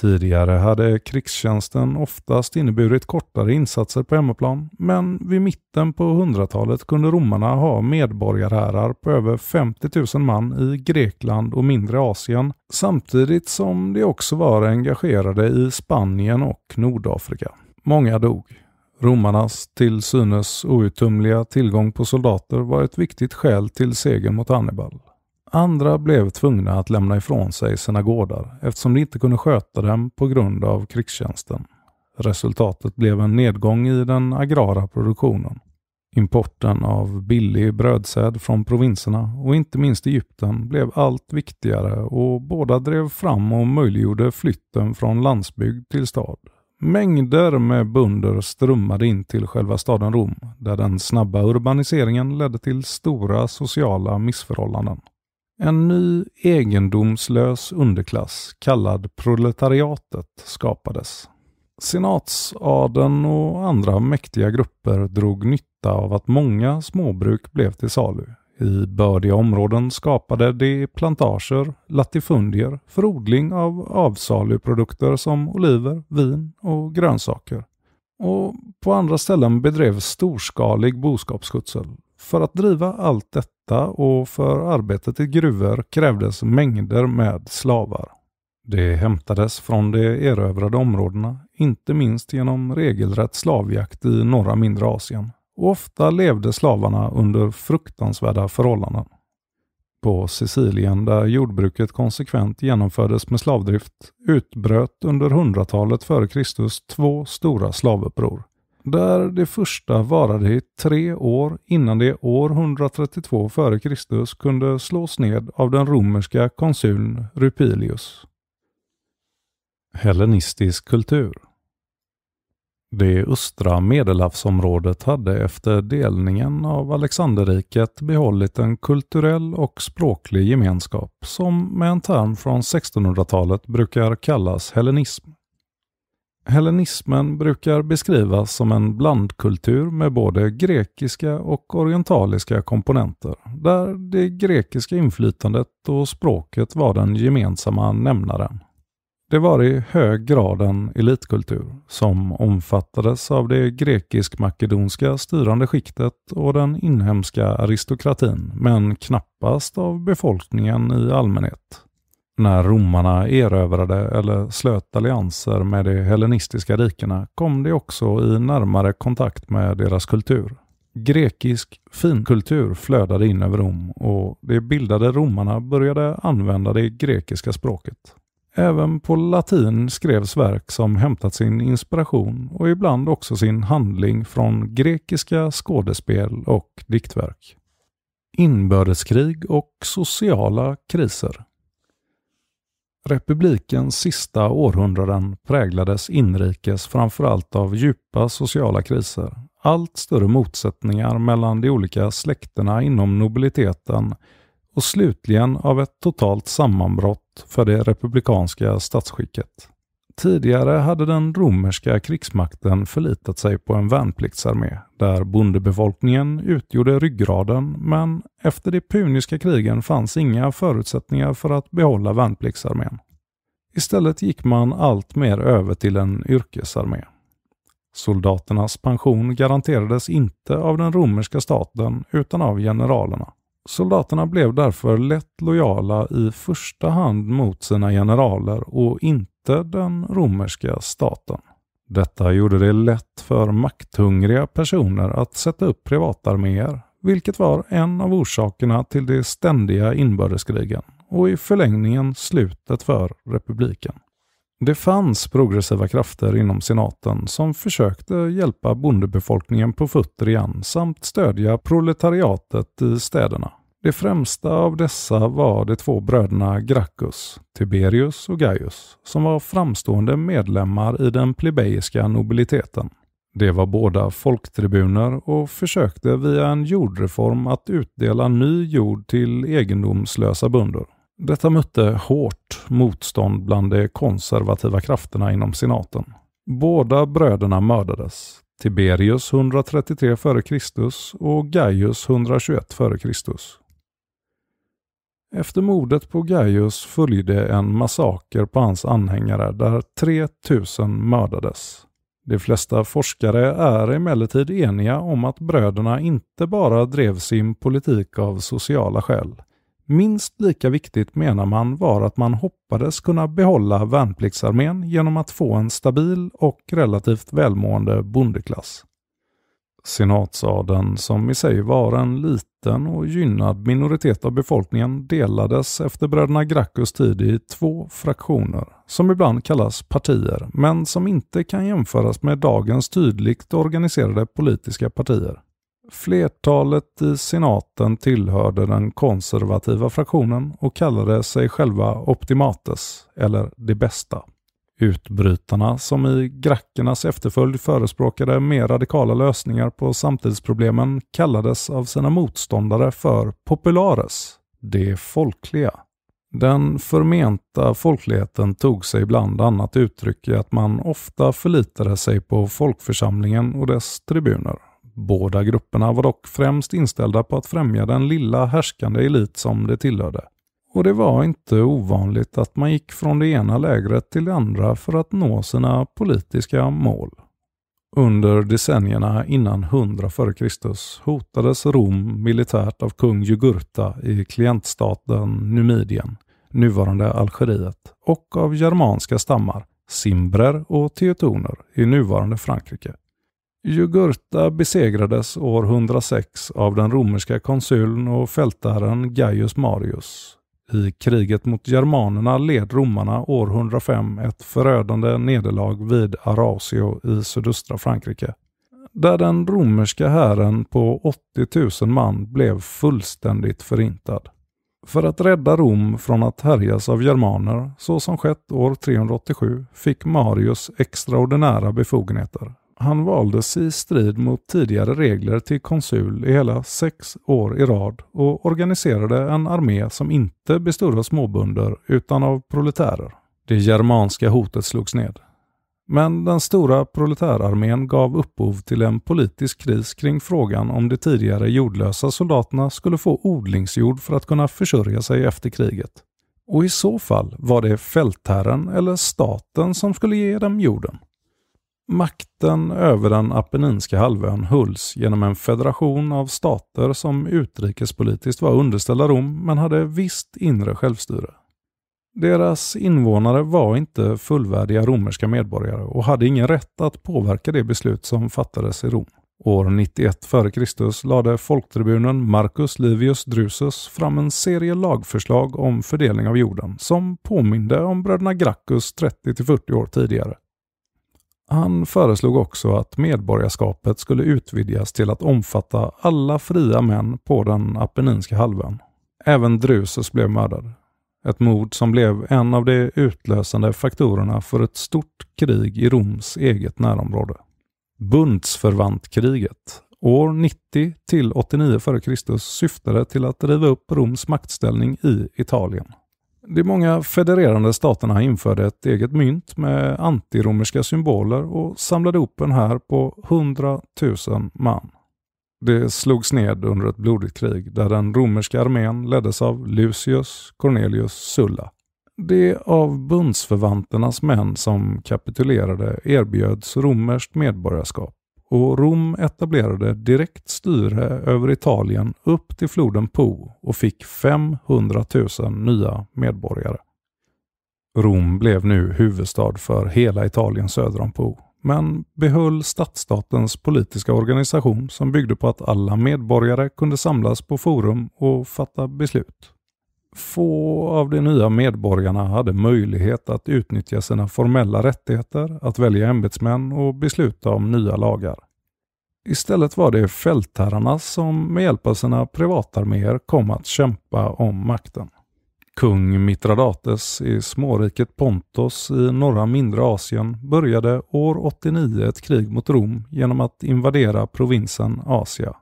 Tidigare hade krigstjänsten oftast inneburit kortare insatser på hemmaplan, men vid mitten på 100-talet kunde romarna ha medborgarhärar på över 50 000 man i Grekland och mindre Asien, samtidigt som de också var engagerade i Spanien och Nordafrika. Många dog. Romarnas till synes outtömliga tillgång på soldater var ett viktigt skäl till segern mot Hannibal. Andra blev tvungna att lämna ifrån sig sina gårdar eftersom de inte kunde sköta dem på grund av krigstjänsten. Resultatet blev en nedgång i den agrara produktionen. Importen av billig brödsäd från provinserna och inte minst Egypten blev allt viktigare och båda drev fram och möjliggjorde flytten från landsbygd till stad. Mängder med bönder strömmade in till själva staden Rom där den snabba urbaniseringen ledde till stora sociala missförhållanden. En ny egendomslös underklass kallad proletariatet skapades. Senatsadeln och andra mäktiga grupper drog nytta av att många småbruk blev till salu. I bördiga områden skapade de plantager, latifundier för odling av avsaluprodukter som oliver, vin och grönsaker. Och på andra ställen bedrevs storskalig boskapsskötsel för att driva allt detta och för arbetet i gruvor krävdes mängder med slavar. Det hämtades från de erövrade områdena, inte minst genom regelrätt slavjakt i norra mindre Asien. Och ofta levde slavarna under fruktansvärda förhållanden. På Sicilien, där jordbruket konsekvent genomfördes med slavdrift, utbröt under hundratalet före Kristus två stora slavuppror där det första varade i tre år innan det år 132 f.Kr. kunde slås ned av den romerska konsuln Rupilius. Hellenistisk kultur Det östra medelhavsområdet hade efter delningen av Alexanderriket behållit en kulturell och språklig gemenskap som med en term från 1600-talet brukar kallas hellenism. Hellenismen brukar beskrivas som en blandkultur med både grekiska och orientaliska komponenter, där det grekiska inflytandet och språket var den gemensamma nämnaren. Det var i hög grad en elitkultur som omfattades av det grekisk-makedonska styrande skiktet och den inhemska aristokratin, men knappast av befolkningen i allmänhet. När romarna erövrade eller slöt allianser med de hellenistiska rikena kom de också i närmare kontakt med deras kultur. Grekisk finkultur flödade in över Rom och de bildade romarna började använda det grekiska språket. Även på latin skrevs verk som hämtat sin inspiration och ibland också sin handling från grekiska skådespel och diktverk. Inbördeskrig och sociala kriser Republikens sista århundraden präglades inrikes framförallt av djupa sociala kriser, allt större motsättningar mellan de olika släkterna inom nobiliteten och slutligen av ett totalt sammanbrott för det republikanska statsskicket. Tidigare hade den romerska krigsmakten förlitat sig på en värnpliktsarmé där bondebefolkningen utgjorde ryggraden men efter de puniska krigen fanns inga förutsättningar för att behålla värnpliktsarmén. Istället gick man allt mer över till en yrkesarmé. Soldaternas pension garanterades inte av den romerska staten utan av generalerna. Soldaterna blev därför lätt lojala i första hand mot sina generaler och inte den romerska staten. Detta gjorde det lätt för makthungriga personer att sätta upp privatarméer, vilket var en av orsakerna till de ständiga inbördeskrigen och i förlängningen slutet för republiken. Det fanns progressiva krafter inom senaten som försökte hjälpa bondebefolkningen på fötter igen samt stödja proletariatet i städerna. Det främsta av dessa var de två bröderna Gracchus, Tiberius och Gaius, som var framstående medlemmar i den plebejiska nobiliteten. De var båda folktribuner och försökte via en jordreform att utdela ny jord till egendomslösa bönder. Detta mötte hårt motstånd bland de konservativa krafterna inom senaten. Båda bröderna mördades, Tiberius 133 f.Kr. och Gaius 121 f.Kr. Efter mordet på Gaius följde en massaker på hans anhängare där 3000 mördades. De flesta forskare är emellertid eniga om att bröderna inte bara drev sin politik av sociala skäl. Minst lika viktigt menar man var att man hoppades kunna behålla värnpliktsarmén genom att få en stabil och relativt välmående bondeklass. Senatsadeln, som i sig var en liten liten och gynnad minoritet av befolkningen delades efter bröderna Gracchus tid i två fraktioner, som ibland kallas partier, men som inte kan jämföras med dagens tydligt organiserade politiska partier. Flertalet i senaten tillhörde den konservativa fraktionen och kallade sig själva optimates, eller de bästa. Utbrytarna, som i grackernas efterföljd förespråkade mer radikala lösningar på samtidsproblemen, kallades av sina motståndare för populares, det folkliga. Den förmenta folkligheten tog sig bland annat uttryck i att man ofta förlitade sig på folkförsamlingen och dess tribuner. Båda grupperna var dock främst inställda på att främja den lilla härskande elit som de tillhörde, och det var inte ovanligt att man gick från det ena lägret till det andra för att nå sina politiska mål. Under decennierna innan 100 f.Kr. hotades Rom militärt av kung Jugurta i klientstaten Numidien, nuvarande Algeriet, och av germanska stammar, simbrer och teutoner, i nuvarande Frankrike. Jugurta besegrades år 106 av den romerska konsuln och fältaren Gaius Marius i kriget mot germanerna led romarna år 105 ett förödande nederlag vid Arasio i sydöstra Frankrike. Där den romerska hären på 80 000 man blev fullständigt förintad. För att rädda Rom från att härjas av germaner, så som skett år 387, fick Marius extraordinära befogenheter han valdes i strid mot tidigare regler till konsul i hela sex år i rad och organiserade en armé som inte bestod av småbönder utan av proletärer. Det germanska hotet slogs ned. Men den stora proletärarmén gav upphov till en politisk kris kring frågan om de tidigare jordlösa soldaterna skulle få odlingsjord för att kunna försörja sig efter kriget. Och i så fall var det fältherren eller staten som skulle ge dem jorden. Makten över den Apenninska halvön hulls genom en federation av stater som utrikespolitiskt var underställda Rom men hade visst inre självstyre. Deras invånare var inte fullvärdiga romerska medborgare och hade ingen rätt att påverka de beslut som fattades i Rom. År 91 f.Kr. lade folktribunen Marcus Livius Drusus fram en serie lagförslag om fördelning av jorden som påminde om bröderna Gracchus 30-40 år tidigare. Han föreslog också att medborgarskapet skulle utvidgas till att omfatta alla fria män på den apenninska halvön. Även Drusus blev mördad. Ett mord som blev en av de utlösande faktorerna för ett stort krig i Roms eget närområde. Bundsförvantkriget år 90 till 89 f.Kr. syftade till att riva upp Roms maktställning i Italien. De många federerande staterna införde ett eget mynt med antiromerska symboler och samlade upp en här på 100 000 man. Det slogs ned under ett blodigt krig där den romerska armén leddes av Lucius Cornelius Sulla. De av bundsförvanternas män som kapitulerade erbjöds romerskt medborgarskap och Rom etablerade direkt styre över Italien upp till floden Po och fick 500 000 nya medborgare. Rom blev nu huvudstad för hela Italien söder om Po, men behöll stadsstatens politiska organisation som byggde på att alla medborgare kunde samlas på forum och fatta beslut. Få av de nya medborgarna hade möjlighet att utnyttja sina formella rättigheter, att välja ämbetsmän och besluta om nya lagar. Istället var det fältherrarna som med hjälp av sina privatarméer kom att kämpa om makten. Kung Mitradates i småriket Pontos i norra mindre Asien började år 89 ett krig mot Rom genom att invadera provinsen Asia.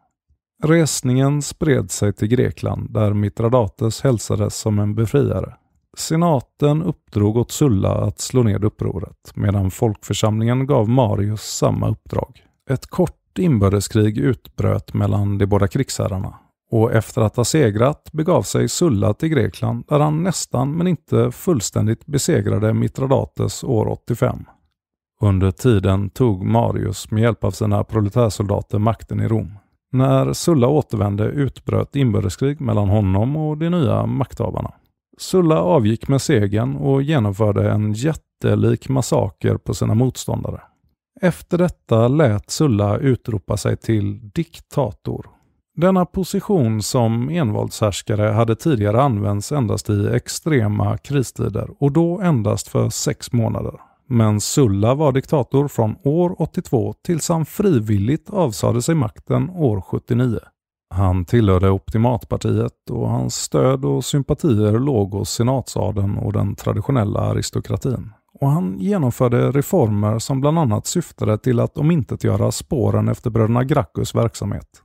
Resningen spred sig till Grekland där Mitradates hälsades som en befriare. Senaten uppdrog åt Sulla att slå ned upproret medan folkförsamlingen gav Marius samma uppdrag. Ett kort inbördeskrig utbröt mellan de båda krigsherrarna och efter att ha segrat begav sig Sulla till Grekland där han nästan men inte fullständigt besegrade Mitradates år 85. Under tiden tog Marius med hjälp av sina proletärsoldater makten i Rom. När Sulla återvände utbröt inbördeskrig mellan honom och de nya makthavarna. Sulla avgick med segern och genomförde en jättelik massaker på sina motståndare. Efter detta lät Sulla utropa sig till diktator. Denna position som envåldshärskare hade tidigare använts endast i extrema kristider och då endast för sex månader men Sulla var diktator från år 82 tills han frivilligt avsade sig makten år 79. Han tillhörde Optimatpartiet och hans stöd och sympatier låg hos senatsadeln och den traditionella aristokratin. Och han genomförde reformer som bland annat syftade till att omintetgöra spåren efter bröderna Gracchus verksamhet.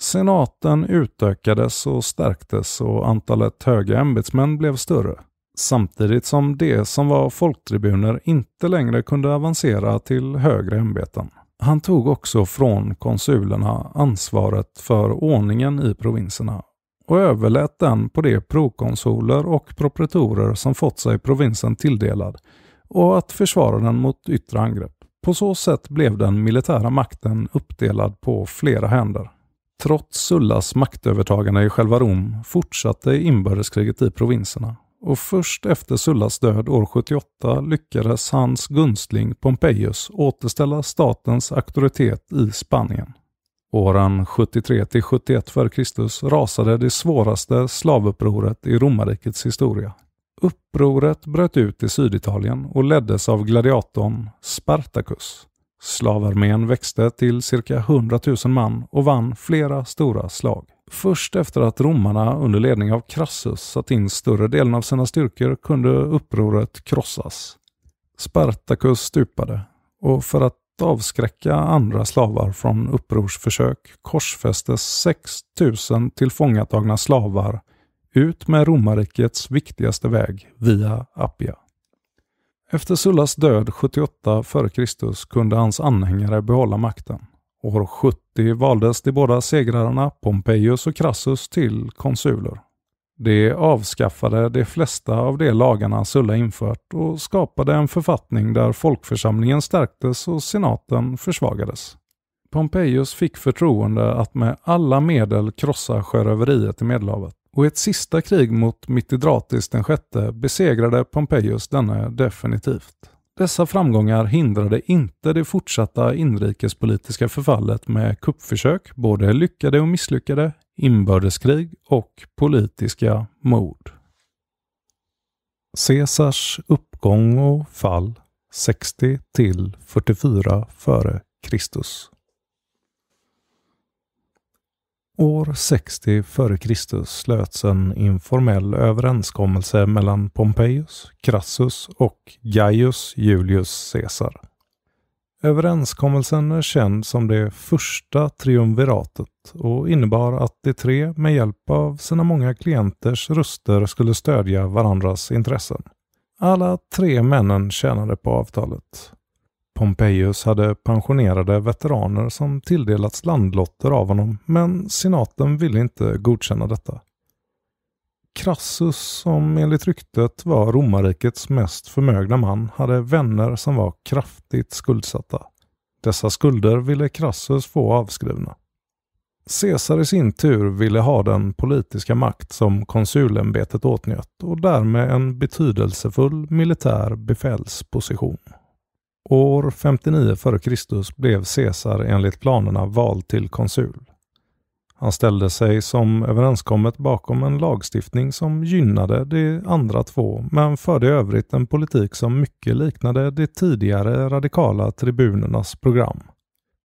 Senaten utökades och stärktes och antalet höga ämbetsmän blev större samtidigt som de som var folktribuner inte längre kunde avancera till högre ämbeten. Han tog också från konsulerna ansvaret för ordningen i provinserna och överlät den på de prokonsuler och proprietorer som fått sig provinsen tilldelad och att försvara den mot yttre angrepp. På så sätt blev den militära makten uppdelad på flera händer. Trots Sullas maktövertagande i själva Rom fortsatte inbördeskriget i provinserna och först efter Sullas död år 78 lyckades hans gunstling Pompejus återställa statens auktoritet i Spanien. Åren 73 71 f.Kr. rasade det svåraste slavupproret i romarrikets historia. Upproret bröt ut i Syditalien och leddes av gladiatorn Spartacus. Slavarmén växte till cirka 100 000 man och vann flera stora slag. Först efter att romarna under ledning av Crassus satt in större delen av sina styrkor kunde upproret krossas. Spartacus stupade och för att avskräcka andra slavar från upprorsförsök korsfästes 6 000 tillfångatagna slavar ut med romarrikets viktigaste väg via Appia. Efter Sullas död 78 f.Kr. kunde hans anhängare behålla makten. År 70 valdes de båda segrarna Pompejus och Crassus till konsuler. De avskaffade de flesta av de lagarna Sulla infört och skapade en författning där folkförsamlingen stärktes och senaten försvagades. Pompejus fick förtroende att med alla medel krossa sjöröveriet i Medelhavet och i ett sista krig mot Mitidratis den sjätte besegrade Pompejus denne definitivt. Dessa framgångar hindrade inte det fortsatta inrikespolitiska förfallet med kuppförsök, både lyckade och misslyckade, inbördeskrig och politiska mord. Caesars uppgång och fall 60 till 44 f.Kr. År 60 f.Kr. slöts en informell överenskommelse mellan Pompejus, Crassus och Gaius Julius Caesar. Överenskommelsen är känd som det första triumviratet och innebar att de tre med hjälp av sina många klienters röster skulle stödja varandras intressen. Alla tre männen tjänade på avtalet. Pompejus hade pensionerade veteraner som tilldelats landlotter av honom, men senaten ville inte godkänna detta. Crassus, som enligt ryktet var romarrikets mest förmögna man, hade vänner som var kraftigt skuldsatta. Dessa skulder ville Crassus få avskrivna. Caesar i sin tur ville ha den politiska makt som konsulämbetet åtnjöt och därmed en betydelsefull militär befälsposition. År 59 f.Kr. blev Caesar enligt planerna vald till konsul. Han ställde sig som överenskommet bakom en lagstiftning som gynnade de andra två men förde i övrigt en politik som mycket liknade de tidigare radikala tribunernas program.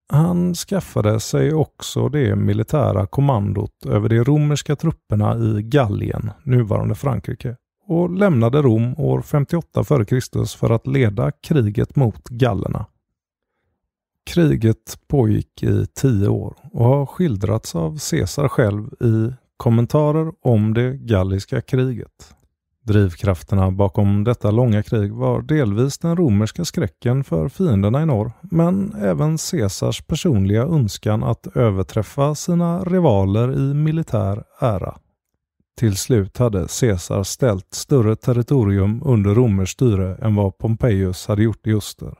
Han skaffade sig också det militära kommandot över de romerska trupperna i Gallien, nuvarande Frankrike, och lämnade Rom år 58 f.Kr. för att leda kriget mot gallerna. Kriget pågick i tio år och har skildrats av Caesar själv i Kommentarer om det galliska kriget. Drivkrafterna bakom detta långa krig var delvis den romerska skräcken för fienderna i norr, men även Caesars personliga önskan att överträffa sina rivaler i militär ära. Till slut hade Caesar ställt större territorium under romerskt styre än vad Pompejus hade gjort i öster.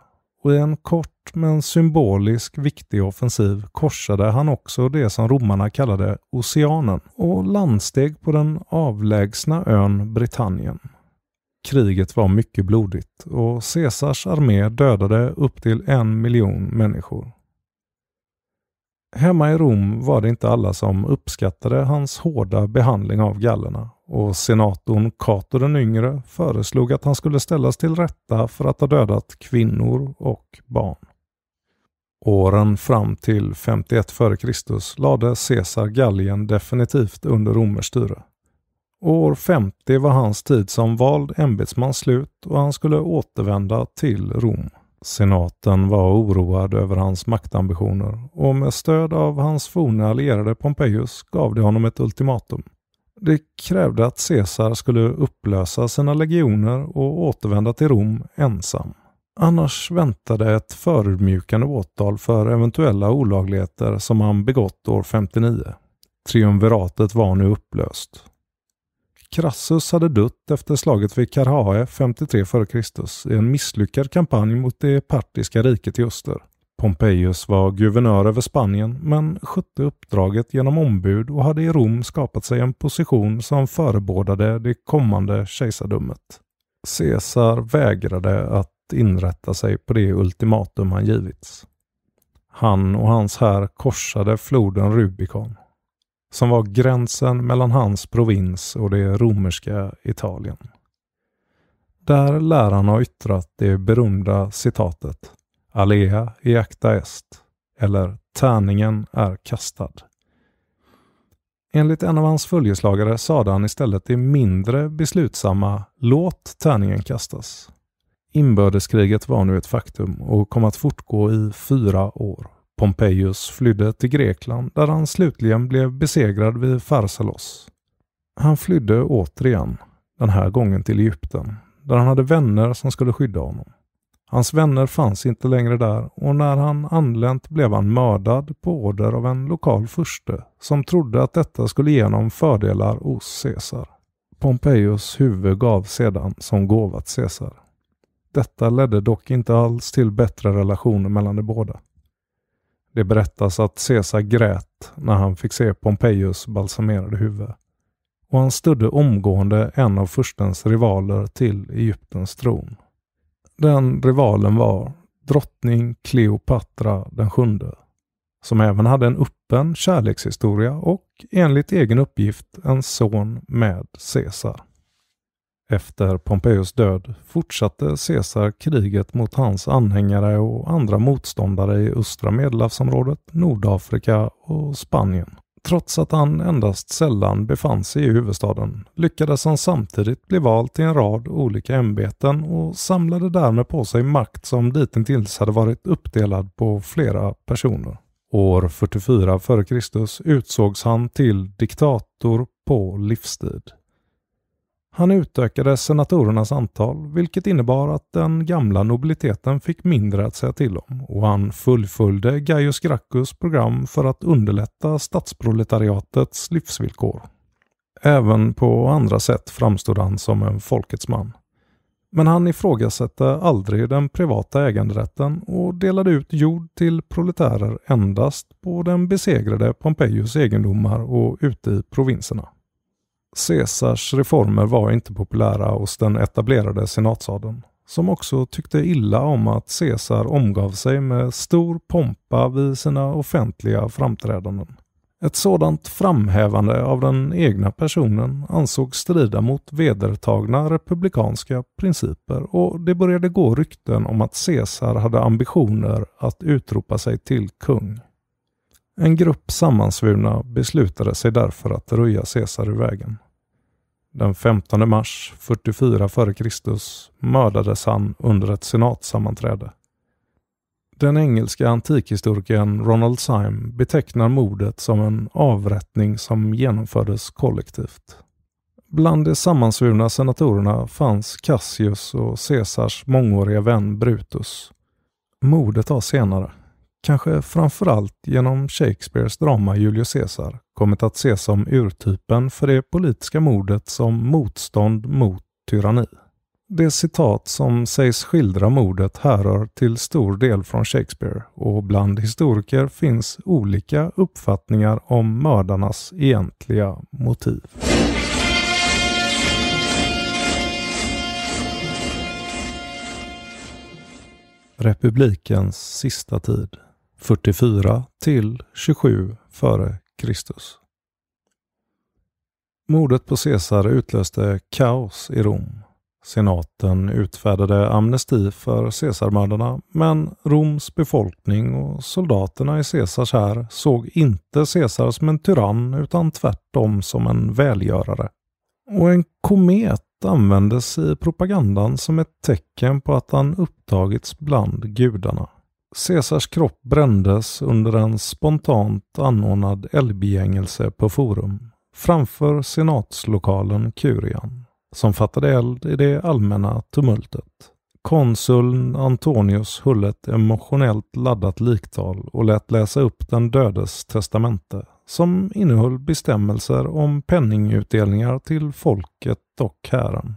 Och i en kort men symbolisk viktig offensiv korsade han också det som romarna kallade oceanen och landsteg på den avlägsna ön Britannien. Kriget var mycket blodigt och Caesars armé dödade upp till en miljon människor. Hemma i Rom var det inte alla som uppskattade hans hårda behandling av gallerna och senatorn Cato den yngre föreslog att han skulle ställas till rätta för att ha dödat kvinnor och barn. Åren fram till 51 f.Kr. lade Caesar Gallien definitivt under romerskt styre. År 50 var hans tid som vald ämbetsman slut och han skulle återvända till Rom. Senaten var oroad över hans maktambitioner och med stöd av hans forna allierade Pompejus gav de honom ett ultimatum. Det krävde att Caesar skulle upplösa sina legioner och återvända till Rom ensam. Annars väntade ett förödmjukande åtal för eventuella olagligheter som han begått år 59. Triumviratet var nu upplöst. Crassus hade dött efter slaget vid Karhae 53 f.Kr. i en misslyckad kampanj mot det partiska riket i öster. Pompejus var guvernör över Spanien men skötte uppdraget genom ombud och hade i Rom skapat sig en position som förebådade det kommande kejsardömet. Caesar vägrade att inrätta sig på det ultimatum han givits. Han och hans här korsade floden Rubicon som var gränsen mellan hans provins och det romerska Italien. Där lär han ha yttrat det berömda citatet Alea iacta est, eller tärningen är kastad. Enligt en av hans följeslagare sade han istället det mindre beslutsamma låt tärningen kastas. Inbördeskriget var nu ett faktum och kom att fortgå i fyra år. Pompejus flydde till Grekland där han slutligen blev besegrad vid Farsalos. Han flydde återigen, den här gången till Egypten, där han hade vänner som skulle skydda honom. Hans vänner fanns inte längre där och när han anlänt blev han mördad på order av en lokal furste som trodde att detta skulle ge honom fördelar hos Caesar. Pompejus huvud gav sedan som gåva till Caesar. Detta ledde dock inte alls till bättre relationer mellan de båda. Det berättas att Caesar grät när han fick se Pompejus balsamerade huvud och han stödde omgående en av furstens rivaler till Egyptens tron. Den rivalen var drottning Kleopatra den sjunde, som även hade en öppen kärlekshistoria och enligt egen uppgift en son med Caesar. Efter Pompejus död fortsatte Caesar kriget mot hans anhängare och andra motståndare i östra medelhavsområdet, Nordafrika och Spanien. Trots att han endast sällan befann sig i huvudstaden lyckades han samtidigt bli vald till en rad olika ämbeten och samlade därmed på sig makt som ditintills hade varit uppdelad på flera personer. År 44 f.Kr. utsågs han till diktator på livstid. Han utökade senatorernas antal, vilket innebar att den gamla nobiliteten fick mindre att säga till om och han fullföljde Gaius Gracchus program för att underlätta statsproletariatets livsvillkor. Även på andra sätt framstod han som en folkets man. Men han ifrågasatte aldrig den privata äganderätten och delade ut jord till proletärer endast på den besegrade Pompejus egendomar och ute i provinserna. Caesars reformer var inte populära hos den etablerade senatsadeln, som också tyckte illa om att Caesar omgav sig med stor pompa vid sina offentliga framträdanden. Ett sådant framhävande av den egna personen ansågs strida mot vedertagna republikanska principer och det började gå rykten om att Caesar hade ambitioner att utropa sig till kung. En grupp sammansvurna beslutade sig därför att röja Caesar ur vägen. Den 15 mars 44 f.Kr. mördades han under ett senatsammanträde. Den engelska antikhistorikern Ronald Syme betecknar mordet som en avrättning som genomfördes kollektivt. Bland de sammansvurna senatorerna fanns Cassius och Caesars mångåriga vän Brutus. Mordet har senare, kanske framförallt genom Shakespeares drama Julius Caesar, kommit att ses som urtypen för det politiska mordet som motstånd mot tyranni. Det citat som sägs skildra mordet härrör till stor del från Shakespeare och bland historiker finns olika uppfattningar om mördarnas egentliga motiv. Republikens sista tid 44 till 27 före Kristus. Mordet på Caesar utlöste kaos i Rom. Senaten utfärdade amnesti för Caesarmördarna men Roms befolkning och soldaterna i Caesars här såg inte Caesar som en tyrann utan tvärtom som en välgörare. Och en komet användes i propagandan som ett tecken på att han upptagits bland gudarna. Caesars kropp brändes under en spontant anordnad eldbegängelse på Forum framför senatslokalen Kurian som fattade eld i det allmänna tumultet. Konsuln Antonius höll ett emotionellt laddat liktal och lät läsa upp den dödes testamente som innehöll bestämmelser om penningutdelningar till folket och hären.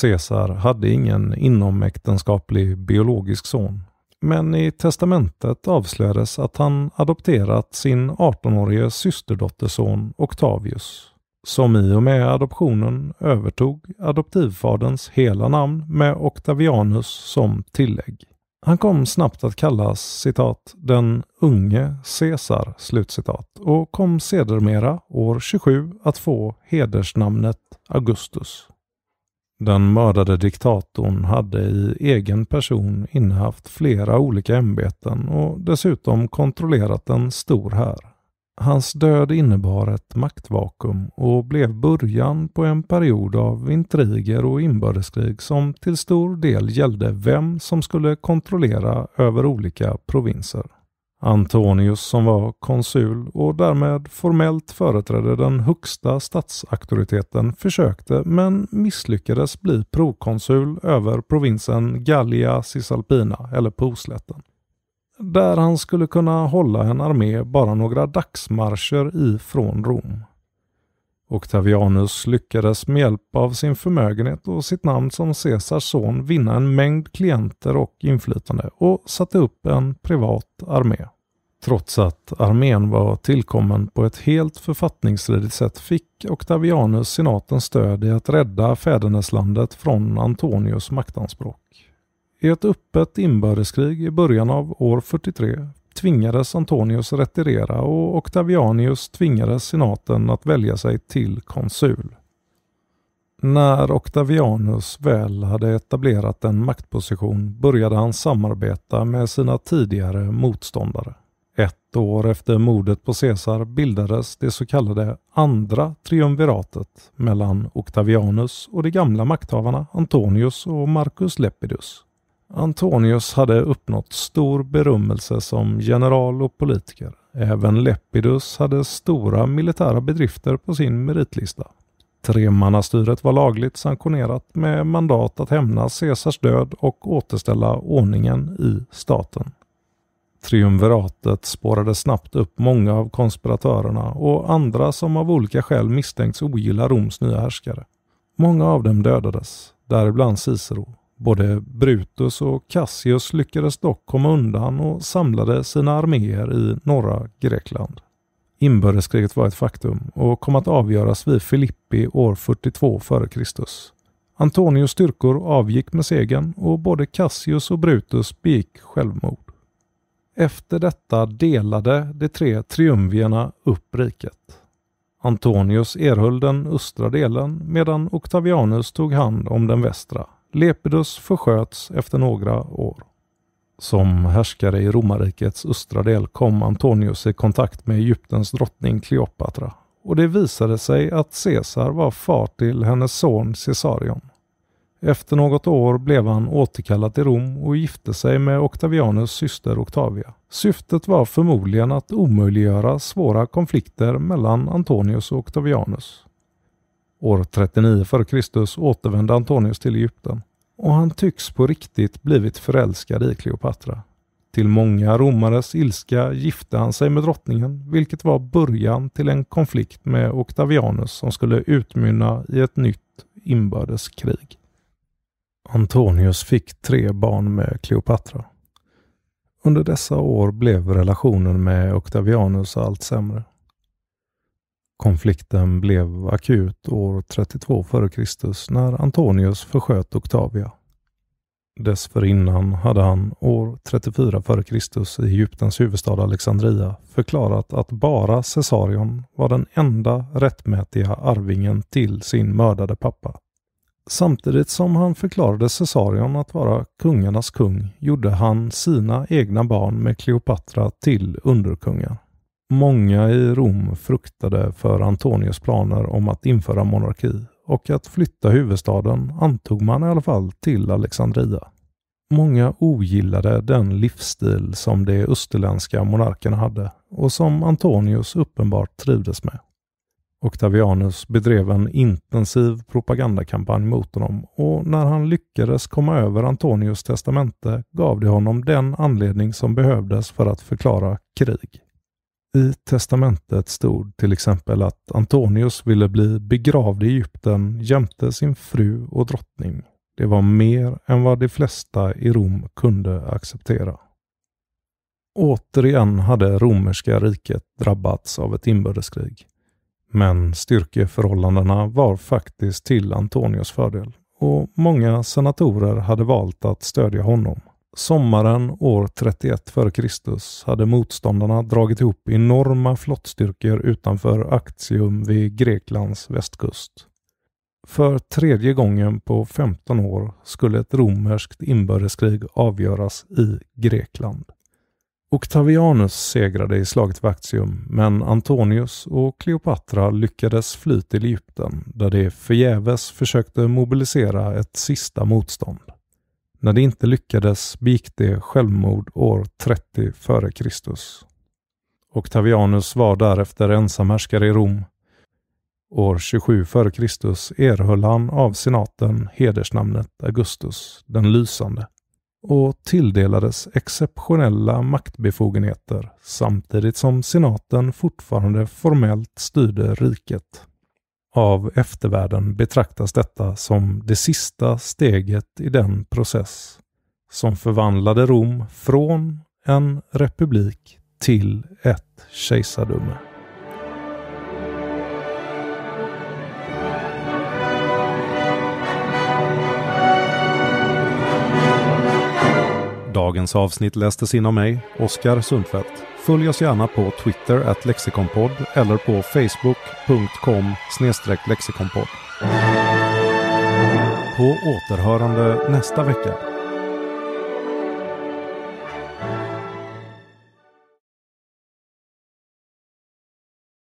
Caesar hade ingen inomäktenskaplig biologisk son men i testamentet avslöjades att han adopterat sin 18-årige systerdotterson Octavius, som i och med adoptionen övertog adoptivfaderns hela namn med Octavianus som tillägg. Han kom snabbt att kallas citat, ”den unge Caesar” slutcitat, och kom sedermera år 27 att få hedersnamnet Augustus. Den mördade diktatorn hade i egen person innehaft flera olika ämbeten och dessutom kontrollerat en stor här. Hans död innebar ett maktvakuum och blev början på en period av intriger och inbördeskrig som till stor del gällde vem som skulle kontrollera över olika provinser. Antonius som var konsul och därmed formellt företrädde den högsta statsauktoriteten försökte men misslyckades bli prokonsul över provinsen Gallia Cisalpina eller Poslätten. Där han skulle kunna hålla en armé bara några dagsmarscher ifrån Rom. Octavianus lyckades med hjälp av sin förmögenhet och sitt namn som Caesars son vinna en mängd klienter och inflytande och satte upp en privat armé. Trots att armén var tillkommen på ett helt författningsstridigt sätt fick Octavianus senatens stöd i att rädda fäderneslandet från Antonius maktanspråk. I ett öppet inbördeskrig i början av år 43 tvingades Antonius retirera och Octavianus tvingade senaten att välja sig till konsul. När Octavianus väl hade etablerat en maktposition började han samarbeta med sina tidigare motståndare. Ett år efter mordet på Caesar bildades det så kallade andra triumviratet mellan Octavianus och de gamla makthavarna Antonius och Marcus Lepidus. Antonius hade uppnått stor berömmelse som general och politiker. Även Lepidus hade stora militära bedrifter på sin meritlista. Tremannastyret var lagligt sanktionerat med mandat att hämna Caesars död och återställa ordningen i staten. Triumviratet spårade snabbt upp många av konspiratörerna och andra som av olika skäl misstänks ogilla Roms nya härskare. Många av dem dödades, däribland Cicero. Både Brutus och Cassius lyckades dock komma undan och samlade sina arméer i norra Grekland. Inbördeskriget var ett faktum och kom att avgöras vid Filippi år 42 f.Kr. Antonius styrkor avgick med segern och både Cassius och Brutus begick självmord. Efter detta delade de tre triumvierna upp riket. Antonius erhöll den östra delen medan Octavianus tog hand om den västra. Lepidus försköts efter några år. Som härskare i romarrikets östra del kom Antonius i kontakt med Egyptens drottning Kleopatra och det visade sig att Caesar var far till hennes son Caesarion. Efter något år blev han återkallad till Rom och gifte sig med Octavianus syster Octavia. Syftet var förmodligen att omöjliggöra svåra konflikter mellan Antonius och Octavianus. År 39 f.Kr. återvände Antonius till Egypten och han tycks på riktigt blivit förälskad i Kleopatra. Till många romares ilska gifte han sig med drottningen, vilket var början till en konflikt med Octavianus som skulle utmynna i ett nytt inbördeskrig. Antonius fick tre barn med Kleopatra. Under dessa år blev relationen med Octavianus allt sämre. Konflikten blev akut år 32 f.Kr. när Antonius försköt Octavia. Dessförinnan hade han år 34 f.Kr. i Egyptens huvudstad Alexandria förklarat att bara Caesarion var den enda rättmätiga arvingen till sin mördade pappa. Samtidigt som han förklarade Caesarion att vara kungarnas kung gjorde han sina egna barn med Kleopatra till underkungar. Många i Rom fruktade för Antonius planer om att införa monarki och att flytta huvudstaden antog man i alla fall till Alexandria. Många ogillade den livsstil som de österländska monarkerna hade och som Antonius uppenbart trivdes med. Octavianus bedrev en intensiv propagandakampanj mot honom och när han lyckades komma över Antonius testamente gav det honom den anledning som behövdes för att förklara krig. I testamentet stod till exempel att Antonius ville bli begravd i Egypten jämte sin fru och drottning. Det var mer än vad de flesta i Rom kunde acceptera. Återigen hade romerska riket drabbats av ett inbördeskrig. Men styrkeförhållandena var faktiskt till Antonios fördel och många senatorer hade valt att stödja honom. Sommaren år 31 f.Kr. hade motståndarna dragit ihop enorma flottstyrkor utanför Actium vid Greklands västkust. För tredje gången på 15 år skulle ett romerskt inbördeskrig avgöras i Grekland. Octavianus segrade i slaget vid Actium, men Antonius och Kleopatra lyckades fly till Egypten där de förgäves försökte mobilisera ett sista motstånd. När det inte lyckades begick de självmord år 30 f.Kr. Octavianus var därefter ensam härskare i Rom. År 27 f.Kr. erhöll han av senaten hedersnamnet Augustus den lysande och tilldelades exceptionella maktbefogenheter samtidigt som senaten fortfarande formellt styrde riket. Av eftervärlden betraktas detta som det sista steget i den process som förvandlade Rom från en republik till ett kejsardöme. Dagens avsnitt lästes in av mig, Oskar Sundfeldt. Följ oss gärna på Twitter at lexikonpodd eller på facebook.com lexikonpodd. På återhörande nästa vecka.